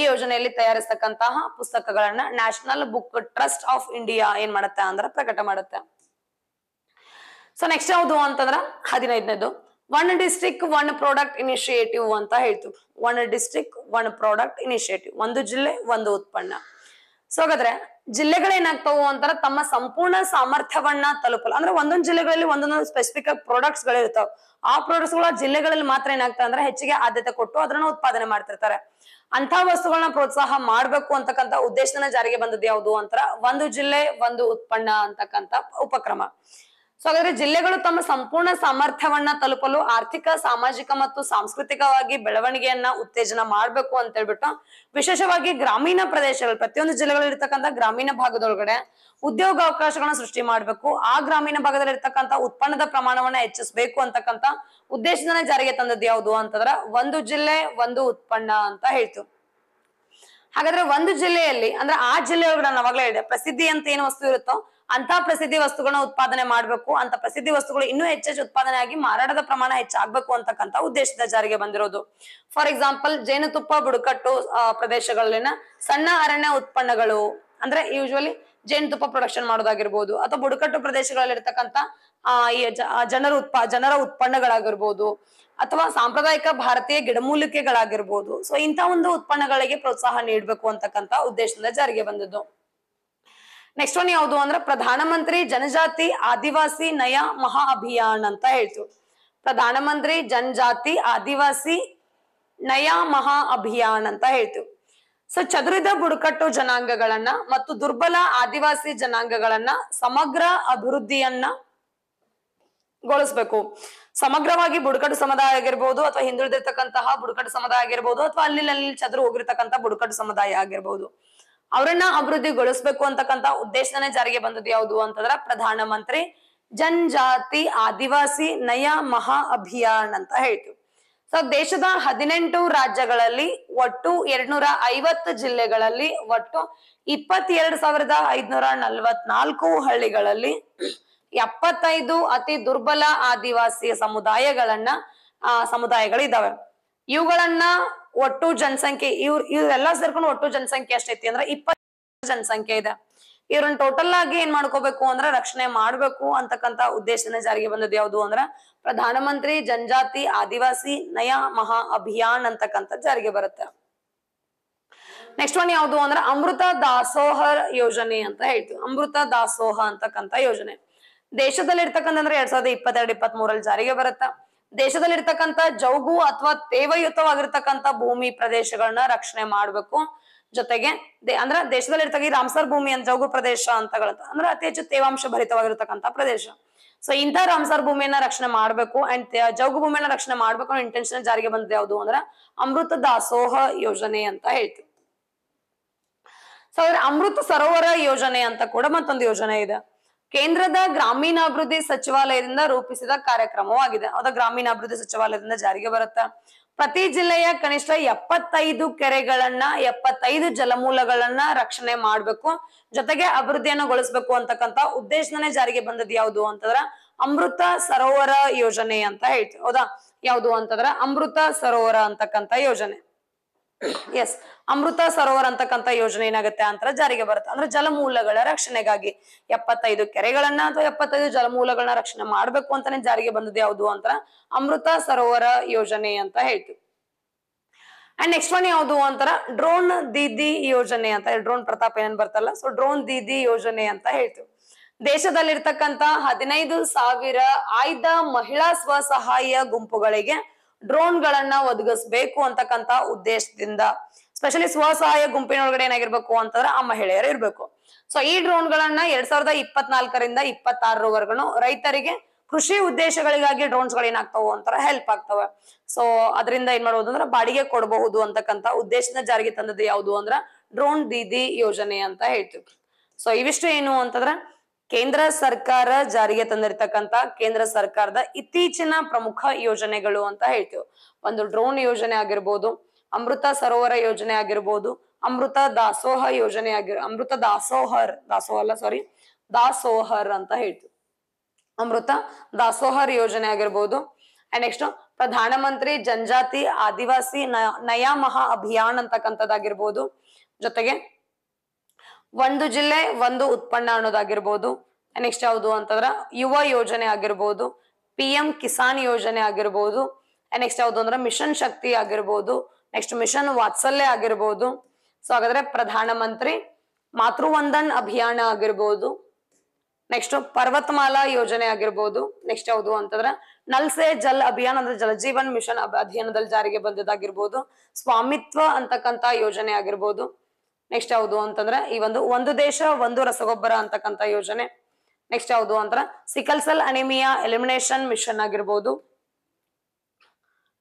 [SPEAKER 1] ಈ ಯೋಜನೆಯಲ್ಲಿ ತಯಾರಿಸತಕ್ಕಂತಹ ಪುಸ್ತಕಗಳನ್ನ national book trust of India ಏನ್ ಮಾಡುತ್ತೆ ಅಂದ್ರೆ ಪ್ರಕಟ ಮಾಡುತ್ತೆ ಸೊ ನೆಕ್ಸ್ಟ್ ಯಾವುದು ಅಂತಂದ್ರ ಹದಿನೈದನೇದು one district one product initiative ಅಂತ ಹೇಳ್ತೀವಿ one district one product initiative ಒಂದು ಜಿಲ್ಲೆ ಒಂದು ಉತ್ಪನ್ನ ಸೊ ಹಾಗಾದ್ರೆ ಜಿಲ್ಲೆಗಳೇನಾಗ್ತವು ಅಂತಾರ ತಮ್ಮ ಸಂಪೂರ್ಣ ಸಾಮರ್ಥ್ಯವನ್ನ ತಲುಪಲ್ಲ ಅಂದ್ರೆ ಒಂದೊಂದು ಜಿಲ್ಲೆಗಳಲ್ಲಿ ಒಂದೊಂದು ಸ್ಪೆಸಿಫಿಕ್ ಆಗಿ ಪ್ರಾಡಕ್ಟ್ಸ್ ಗಳಿರ್ತಾವ ಆ ಪ್ರಾಡಕ್ಟ್ಸ್ ಗಳು ಜಿಲ್ಲೆಗಳಲ್ಲಿ ಮಾತ್ರ ಏನಾಗ್ತವೆ ಅಂದ್ರೆ ಹೆಚ್ಚಿಗೆ ಆದ್ಯತೆ ಕೊಟ್ಟು ಅದನ್ನ ಉತ್ಪಾದನೆ ಮಾಡ್ತಿರ್ತಾರೆ ಅಂತ ವಸ್ತುಗಳನ್ನ ಪ್ರೋತ್ಸಾಹ ಮಾಡ್ಬೇಕು ಅಂತಕ್ಕಂತ ಉದ್ದೇಶನ ಜಾರಿಗೆ ಬಂದದ್ದು ಯಾವುದು ಅಂತಾರ ಒಂದು ಜಿಲ್ಲೆ ಒಂದು ಉತ್ಪನ್ನ ಅಂತಕ್ಕಂತ ಉಪಕ್ರಮ ಸೊ ಹಾಗಾದ್ರೆ ಜಿಲ್ಲೆಗಳು ತಮ್ಮ ಸಂಪೂರ್ಣ ಸಾಮರ್ಥ್ಯವನ್ನ ತಲುಪಲು ಆರ್ಥಿಕ ಸಾಮಾಜಿಕ ಮತ್ತು ಸಾಂಸ್ಕೃತಿಕವಾಗಿ ಬೆಳವಣಿಗೆಯನ್ನ ಉತ್ತೇಜನ ಮಾಡ್ಬೇಕು ಅಂತ ಹೇಳ್ಬಿಟ್ಟು ವಿಶೇಷವಾಗಿ ಗ್ರಾಮೀಣ ಪ್ರದೇಶಗಳು ಪ್ರತಿಯೊಂದು ಜಿಲ್ಲೆಗಳಲ್ಲಿ ಇರ್ತಕ್ಕಂಥ ಗ್ರಾಮೀಣ ಭಾಗದೊಳಗಡೆ ಉದ್ಯೋಗ ಅವಕಾಶಗಳನ್ನ ಸೃಷ್ಟಿ ಮಾಡ್ಬೇಕು ಆ ಗ್ರಾಮೀಣ ಭಾಗದಲ್ಲಿ ಇರ್ತಕ್ಕಂಥ ಉತ್ಪನ್ನದ ಪ್ರಮಾಣವನ್ನ ಹೆಚ್ಚಿಸಬೇಕು ಅಂತಕ್ಕಂಥ ಉದ್ದೇಶದನ್ನ ಜಾರಿಗೆ ತಂದದ್ದು ಯಾವುದು ಅಂತಂದ್ರ ಒಂದು ಜಿಲ್ಲೆ ಒಂದು ಉತ್ಪನ್ನ ಅಂತ ಹೇಳ್ತು ಹಾಗಾದ್ರೆ ಒಂದು ಜಿಲ್ಲೆಯಲ್ಲಿ ಅಂದ್ರೆ ಆ ಜಿಲ್ಲೆಯೊಳಗಡೆ ನಾವಾಗ್ಲೇ ಹೇಳಿದೆ ಪ್ರಸಿದ್ಧಿ ಅಂತ ಏನು ವಸ್ತು ಇರುತ್ತೋ ಅಂತ ಪ್ರಸಿದ್ಧಿ ವಸ್ತುಗಳನ್ನ ಉತ್ಪಾದನೆ ಮಾಡಬೇಕು ಅಂತ ಪ್ರಸಿದ್ಧಿ ವಸ್ತುಗಳು ಇನ್ನೂ ಹೆಚ್ಚೆಚ್ಚು ಉತ್ಪಾದನೆ ಆಗಿ ಮಾರಾಟದ ಪ್ರಮಾಣ ಹೆಚ್ಚಾಗಬೇಕು ಅಂತಕ್ಕಂತ ಉದ್ದೇಶದ ಜಾರಿಗೆ ಬಂದಿರೋದು ಫಾರ್ ಎಕ್ಸಾಂಪಲ್ ಜೇನುತುಪ್ಪ ಬುಡಕಟ್ಟು ಪ್ರದೇಶಗಳಲ್ಲಿನ ಸಣ್ಣ ಅರಣ್ಯ ಉತ್ಪನ್ನಗಳು ಅಂದ್ರೆ ಯೂಶುವಲಿ ಜೇನುತುಪ್ಪ ಪ್ರೊಡಕ್ಷನ್ ಮಾಡೋದಾಗಿರ್ಬೋದು ಅಥವಾ ಬುಡಕಟ್ಟು ಪ್ರದೇಶಗಳಲ್ಲಿರ್ತಕ್ಕಂಥ ಈ ಜನರ ಉತ್ಪ ಜನರ ಉತ್ಪನ್ನಗಳಾಗಿರ್ಬೋದು ಅಥವಾ ಸಾಂಪ್ರದಾಯಿಕ ಭಾರತೀಯ ಗಿಡಮೂಲಿಕೆಗಳಾಗಿರ್ಬೋದು ಸೊ ಇಂಥ ಒಂದು ಉತ್ಪನ್ನಗಳಿಗೆ ಪ್ರೋತ್ಸಾಹ ನೀಡಬೇಕು ಅಂತಕ್ಕಂಥ ಉದ್ದೇಶದಿಂದ ಜಾರಿಗೆ ಬಂದದ್ದು ನೆಕ್ಸ್ಟ್ ಒನ್ ಯಾವುದು ಅಂದ್ರೆ ಪ್ರಧಾನಮಂತ್ರಿ ಜನಜಾತಿ ಆದಿವಾಸಿ ನಯ ಮಹಾ ಅಭಿಯಾನ್ ಅಂತ ಹೇಳ್ತು ಪ್ರಧಾನಮಂತ್ರಿ ಜನಜಾತಿ ಆದಿವಾಸಿ ನಯ ಮಹಾ ಅಭಿಯಾನ್ ಅಂತ ಹೇಳ್ತು ಸೊ ಚದುರಿದ ಬುಡಕಟ್ಟು ಜನಾಂಗಗಳನ್ನ ಮತ್ತು ದುರ್ಬಲ ಆದಿವಾಸಿ ಜನಾಂಗಗಳನ್ನ ಸಮಗ್ರ ಅಭಿವೃದ್ಧಿಯನ್ನ ಗೊಳಿಸ್ಬೇಕು ಸಮಗ್ರವಾಗಿ ಬುಡಕಟ್ಟು ಸಮುದಾಯ ಆಗಿರ್ಬೋದು ಅಥವಾ ಹಿಂದುಳಿದಿರ್ತಕ್ಕಂತಹ ಬುಡಕಟ್ಟು ಸಮುದಾಯ ಆಗಿರ್ಬೋದು ಅಥವಾ ಅಲ್ಲಿ ಅಲ್ಲಿ ಚದುರು ಹೋಗಿರ್ತಕ್ಕಂತಹ ಬುಡಕಟ್ಟು ಸಮುದಾಯ ಆಗಿರ್ಬೋದು ಅವರನ್ನ ಅಭಿವೃದ್ಧಿಗೊಳಿಸ್ಬೇಕು ಅಂತಕ್ಕಂತ ಉದ್ದೇಶನೇ ಜಾರಿಗೆ ಬಂದದ್ದು ಯಾವುದು ಅಂತಂದ್ರ ಪ್ರಧಾನ ಮಂತ್ರಿ ಜನ್ಜಾತಿ ಆದಿವಾಸಿ ನಯ ಮಹಾ ಅಭಿಯಾನ್ ಅಂತ ಹೇಳ್ತೀವಿ ಸೊ ದೇಶದ ಹದಿನೆಂಟು ರಾಜ್ಯಗಳಲ್ಲಿ ಒಟ್ಟು ಎರಡ್ನೂರ ಐವತ್ತು ಜಿಲ್ಲೆಗಳಲ್ಲಿ ಒಟ್ಟು ಇಪ್ಪತ್ತೆರಡು ಸಾವಿರದ ಐದ್ನೂರ ನಲ್ವತ್ನಾಲ್ಕು ಹಳ್ಳಿಗಳಲ್ಲಿ ಎಪ್ಪತ್ತೈದು ಅತಿ ದುರ್ಬಲ ಆದಿವಾಸಿ ಸಮುದಾಯಗಳನ್ನ ಆ ಸಮುದಾಯಗಳಿದ್ದಾವೆ ಇವುಗಳನ್ನ ಒಟ್ಟು ಜನಸಂಖ್ಯೆ ಇವ್ರ ಇವ್ರೆಲ್ಲಾ ಸೇರ್ಕೊಂಡು ಒಟ್ಟು ಜನಸಂಖ್ಯೆ ಎಷ್ಟೈತಿ ಅಂದ್ರೆ ಇಪ್ಪತ್ತು ಜನಸಂಖ್ಯೆ ಇದೆ ಇವ್ರನ್ನ ಟೋಟಲ್ ಆಗಿ ಏನ್ ಮಾಡ್ಕೋಬೇಕು ಅಂದ್ರೆ ರಕ್ಷಣೆ ಮಾಡ್ಬೇಕು ಅಂತಕ್ಕಂತ ಉದ್ದೇಶನ ಜಾರಿಗೆ ಬಂದದ್ದು ಯಾವುದು ಅಂದ್ರ ಪ್ರಧಾನಮಂತ್ರಿ ಜನಜಾತಿ ಆದಿವಾಸಿ ನಯ ಮಹಾ ಅಭಿಯಾನ್ ಅಂತಕ್ಕಂತ ಜಾರಿಗೆ ಬರುತ್ತೆ ನೆಕ್ಸ್ಟ್ ಒನ್ ಯಾವ್ದು ಅಂದ್ರೆ ಅಮೃತ ದಾಸೋಹ ಯೋಜನೆ ಅಂತ ಹೇಳ್ತೀವಿ ಅಮೃತ ದಾಸೋಹ ಅಂತಕ್ಕಂತ ಯೋಜನೆ ದೇಶದಲ್ಲಿ ಇರ್ತಕ್ಕಂತಂದ್ರೆ ಎರಡ್ ಸಾವಿರದ ಇಪ್ಪತ್ತೆರಡು ಇಪ್ಪತ್ತ್ ಮೂರಲ್ಲಿ ಜಾರಿಗೆ ಬರುತ್ತಾ ದೇಶದಲ್ಲಿರ್ತಕ್ಕಂತ ಜೌಗು ಅಥವಾ ತೇವಯುತವಾಗಿರ್ತಕ್ಕಂತ ಭೂಮಿ ಪ್ರದೇಶಗಳನ್ನ ರಕ್ಷಣೆ ಮಾಡ್ಬೇಕು ಜೊತೆಗೆ ಅಂದ್ರೆ ದೇಶದಲ್ಲಿ ಇರ್ತಕ್ಕ ರಾಮ್ಸರ್ ಭೂಮಿ ಅಂತ ಜೌಗು ಪ್ರದೇಶ ಅಂತ ಅಂದ್ರೆ ಅತಿ ಹೆಚ್ಚು ತೇವಾಂಶ ಭರಿತವಾಗಿರ್ತಕ್ಕಂಥ ಪ್ರದೇಶ ಸೊ ಇಂತ ರಾಮ್ಸರ್ ಭೂಮಿಯನ್ನ ರಕ್ಷಣೆ ಮಾಡ್ಬೇಕು ಅಂಡ್ ಜೌಗು ಭೂಮಿಯನ್ನ ರಕ್ಷಣೆ ಮಾಡ್ಬೇಕು ಅನ್ನೋ ಇಂಟೆನ್ಷನ್ ಜಾರಿಗೆ ಬಂದಿದೆ ಯಾವುದು ಅಂದ್ರೆ ಅಮೃತ ದಾಸೋಹ ಯೋಜನೆ ಅಂತ ಹೇಳ್ತೀವಿ ಸೊ ಅಮೃತ ಸರೋವರ ಯೋಜನೆ ಅಂತ ಕೂಡ ಮತ್ತೊಂದು ಯೋಜನೆ ಇದೆ ಕೇಂದ್ರದ ಗ್ರಾಮೀಣಾಭಿವೃದ್ಧಿ ಸಚಿವಾಲಯದಿಂದ ರೂಪಿಸಿದ ಕಾರ್ಯಕ್ರಮವಾಗಿದೆ ಅದ ಗ್ರಾಮೀಣಾಭಿವೃದ್ಧಿ ಸಚಿವಾಲಯದಿಂದ ಜಾರಿಗೆ ಬರುತ್ತೆ ಪ್ರತಿ ಜಿಲ್ಲೆಯ ಕನಿಷ್ಠ ಎಪ್ಪತ್ತೈದು ಕೆರೆಗಳನ್ನ ಎಪ್ಪತ್ತೈದು ಜಲಮೂಲಗಳನ್ನ ರಕ್ಷಣೆ ಮಾಡ್ಬೇಕು ಜೊತೆಗೆ ಅಭಿವೃದ್ಧಿಯನ್ನು ಗೊಳಿಸ್ಬೇಕು ಅಂತಕ್ಕಂತ ಉದ್ದೇಶನೇ ಜಾರಿಗೆ ಬಂದದ್ ಯಾವುದು ಅಂತಂದ್ರ ಅಮೃತ ಸರೋವರ ಯೋಜನೆ ಅಂತ ಹೇಳ್ತೀವಿ ಹೌದಾ ಯಾವುದು ಅಂತಂದ್ರ ಅಮೃತ ಸರೋವರ ಅಂತಕ್ಕಂತ ಯೋಜನೆ ಎಸ್ ಅಮೃತ ಸರೋವರ ಅಂತಕ್ಕಂಥ ಯೋಜನೆ ಏನಾಗುತ್ತೆ ಅಂತರ ಜಾರಿಗೆ ಬರುತ್ತೆ ಅಂದ್ರೆ ಜಲಮೂಲಗಳ ರಕ್ಷಣೆಗಾಗಿ ಎಪ್ಪತ್ತೈದು ಕೆರೆಗಳನ್ನ ಅಥವಾ ಎಪ್ಪತ್ತೈದು ಜಲಮೂಲಗಳನ್ನ ರಕ್ಷಣೆ ಮಾಡ್ಬೇಕು ಅಂತಾನೆ ಜಾರಿಗೆ ಬಂದದ್ದು ಯಾವುದು ಅಂತ ಅಮೃತ ಸರೋವರ ಯೋಜನೆ ಅಂತ ಹೇಳ್ತೀವಿ ಅಂಡ್ ನೆಕ್ಸ್ಟ್ ಒನ್ ಯಾವುದು ಅಂತರ ಡ್ರೋನ್ ದೀದಿ ಯೋಜನೆ ಅಂತ ಡ್ರೋನ್ ಪ್ರತಾಪ್ ಏನ್ ಬರ್ತಲ್ಲ ಸೊ ಡ್ರೋನ್ ದೀದಿ ಯೋಜನೆ ಅಂತ ಹೇಳ್ತೀವಿ ದೇಶದಲ್ಲಿರ್ತಕ್ಕಂತ ಹದಿನೈದು ಸಾವಿರ ಆಯ್ದ ಮಹಿಳಾ ಸ್ವಸಹಾಯ ಗುಂಪುಗಳಿಗೆ ಡ್ರೋನ್ ಗಳನ್ನ ಒದಗಿಸ್ಬೇಕು ಅಂತಕ್ಕಂತ ಉದ್ದೇಶದಿಂದ ಸ್ಪೆಷಲಿ ಸ್ವಸಹಾಯ ಗುಂಪಿನೊಳಗಡೆ ಏನಾಗಿರ್ಬೇಕು ಅಂತಂದ್ರೆ ಆ ಮಹಿಳೆಯರು ಇರ್ಬೇಕು ಸೊ ಈ ಡ್ರೋನ್ ಗಳನ್ನ ಎರಡ್ ಸಾವಿರದ ಇಪ್ಪತ್ನಾಲ್ಕರಿಂದ ಇಪ್ಪತ್ತಾರರವರೆಗೂ ರೈತರಿಗೆ ಕೃಷಿ ಉದ್ದೇಶಗಳಿಗಾಗಿ ಡ್ರೋನ್ಸ್ ಗಳು ಏನಾಗ್ತಾವ ಅಂತಾರ ಹೆಲ್ಪ್ ಆಗ್ತವೆ ಸೊ ಅದರಿಂದ ಏನ್ ಮಾಡ್ಬೋದು ಅಂದ್ರೆ ಬಾಡಿಗೆ ಕೊಡಬಹುದು ಅಂತಕ್ಕಂತ ಉದ್ದೇಶನ ಜಾರಿಗೆ ತಂದದ್ದು ಯಾವುದು ಅಂದ್ರ ಡ್ರೋನ್ ದೀದಿ ಯೋಜನೆ ಅಂತ ಹೇಳ್ತೀವಿ ಸೊ ಇವಿಷ್ಟು ಏನು ಅಂತಂದ್ರೆ ಕೇಂದ್ರ ಸರ್ಕಾರ ಜಾರಿಗೆ ತಂದಿರತಕ್ಕಂತ ಕೇಂದ್ರ ಸರ್ಕಾರದ ಇತ್ತೀಚಿನ ಪ್ರಮುಖ ಯೋಜನೆಗಳು ಅಂತ ಹೇಳ್ತೇವೆ ಒಂದು ಡ್ರೋನ್ ಯೋಜನೆ ಆಗಿರ್ಬೋದು ಅಮೃತ ಸರೋವರ ಯೋಜನೆ ಆಗಿರ್ಬೋದು ಅಮೃತ ದಾಸೋಹ ಯೋಜನೆ ಆಗಿರ್ ಅಮೃತ ದಾಸೋಹರ್ ದಾಸೋಹ ಅಲ್ಲ ಸಾರಿ ದಾಸೋಹರ್ ಅಂತ ಹೇಳ್ತೇವೆ ಅಮೃತ ದಾಸೋಹರ್ ಯೋಜನೆ ಆಗಿರ್ಬೋದು ಅಂಡ್ ನೆಕ್ಸ್ಟ್ ಮಂತ್ರಿ ಜನಜಾತಿ ಆದಿವಾಸಿ ನಯ ಮಹಾ ಅಭಿಯಾನ್ ಅಂತಕ್ಕಂಥದ್ದಾಗಿರ್ಬೋದು ಜೊತೆಗೆ ಒಂದು ಜಿಲ್ಲೆ ಒಂದು ಉತ್ಪನ್ನ ಅನ್ನೋದಾಗಿರ್ಬೋದು ನೆಕ್ಸ್ಟ್ ಯಾವುದು ಅಂತಂದ್ರ ಯುವ ಯೋಜನೆ ಆಗಿರ್ಬೋದು ಪಿ ಎಂ ಕಿಸಾನ್ ಯೋಜನೆ ಆಗಿರ್ಬೋದು ನೆಕ್ಸ್ಟ್ ಯಾವುದು ಅಂದ್ರೆ ಮಿಷನ್ ಶಕ್ತಿ ಆಗಿರ್ಬೋದು ನೆಕ್ಸ್ಟ್ ಮಿಷನ್ ವಾತ್ಸಲ್ಯ ಆಗಿರ್ಬೋದು ಸೊ ಹಾಗಾದ್ರೆ ಪ್ರಧಾನ ಮಂತ್ರಿ ಮಾತೃವಂದನ್ ಅಭಿಯಾನ ಆಗಿರ್ಬೋದು ನೆಕ್ಸ್ಟ್ ಪರ್ವತಮಾಲಾ ಯೋಜನೆ ಆಗಿರ್ಬೋದು ನೆಕ್ಸ್ಟ್ ಯಾವುದು ಅಂತಂದ್ರೆ ನಲ್ಸೆ ಜಲ್ ಅಭಿಯಾನ ಅಂದ್ರೆ ಜಲಜೀವನ್ ಮಿಷನ್ ಅಧ್ಯಯನದಲ್ಲಿ ಜಾರಿಗೆ ಬಂದಿದ್ದಾಗಿರ್ಬೋದು ಸ್ವಾಮಿತ್ವ ಅಂತಕ್ಕಂತ ಯೋಜನೆ ಆಗಿರ್ಬೋದು ನೆಕ್ಸ್ಟ್ ಯಾವುದು ಅಂತಂದ್ರೆ ಈ ಒಂದು ಒಂದು ದೇಶ ಒಂದು ರಸಗೊಬ್ಬರ ಅಂತಕ್ಕಂಥ ಯೋಜನೆ ನೆಕ್ಸ್ಟ್ ಯಾವುದು sickle sickle cell anaemia elimination mission ಆಗಿರ್ಬೋದು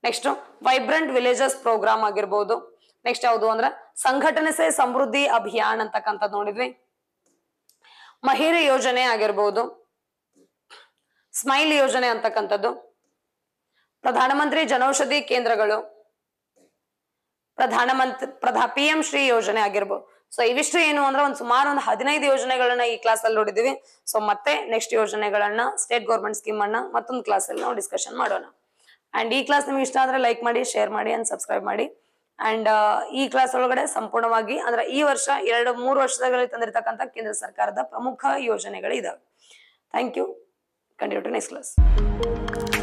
[SPEAKER 1] ನೆಕ್ಸ್ಟ್ ವೈಬ್ರೆಂಟ್ ವಿಲೇಜಸ್ ಪ್ರೋಗ್ರಾಮ್ ಆಗಿರ್ಬೋದು ನೆಕ್ಸ್ಟ್ ಯಾವುದು ಅಂದ್ರೆ ಸಂಘಟನೆ ಸಮೃದ್ಧಿ ಅಭಿಯಾನ್ ಅಂತಕ್ಕಂಥದ್ದು ನೋಡಿದ್ವಿ ಮಹಿರ ಯೋಜನೆ ಆಗಿರ್ಬೋದು ಸ್ಮೈಲ್ ಯೋಜನೆ ಅಂತಕ್ಕಂಥದ್ದು ಪ್ರಧಾನಮಂತ್ರಿ ಜನೌಷಧಿ ಕೇಂದ್ರಗಳು ಪ್ರಧಾನಮಂತ್ರಿ ಪ್ರಧಾ ಪಿ ಎಂ ಶ್ರೀ ಯೋಜನೆ ಆಗಿರ್ಬೋದು ಸೊ ಇವಿಷ್ಟು ಏನು ಅಂದ್ರೆ ಒಂದು ಸುಮಾರು ಒಂದು ಹದಿನೈದು ಯೋಜನೆಗಳನ್ನ ಈ ಕ್ಲಾಸ್ ಅಲ್ಲಿ ನೋಡಿದಿವಿ ಸೊ ಮತ್ತೆ ನೆಕ್ಸ್ಟ್ ಯೋಜನೆಗಳನ್ನ ಸ್ಟೇಟ್ ಗೌರ್ಮೆಂಟ್ ಸ್ಕೀಮ್ ಅನ್ನ ಮತ್ತೊಂದು ಕ್ಲಾಸ್ ಅಲ್ಲಿ ನಾವು ಡಿಸ್ಕಷನ್ ಮಾಡೋಣ ಅಂಡ್ ಈ ಕ್ಲಾಸ್ ನಿಮ್ಗೆ ಇಷ್ಟ ಆದ್ರೆ ಲೈಕ್ ಮಾಡಿ ಶೇರ್ ಮಾಡಿ ಅಂಡ್ ಸಬ್ಸ್ಕ್ರೈಬ್ ಮಾಡಿ ಅಂಡ್ ಈ ಕ್ಲಾಸ್ ಒಳಗಡೆ ಸಂಪೂರ್ಣವಾಗಿ ಅಂದ್ರೆ ಈ ವರ್ಷ ಎರಡು ಮೂರು ವರ್ಷದಲ್ಲಿ ತಂದಿರತಕ್ಕಂತ ಕೇಂದ್ರ ಸರ್ಕಾರದ ಪ್ರಮುಖ ಯೋಜನೆಗಳು ಇದಾವೆ thank you continue to next class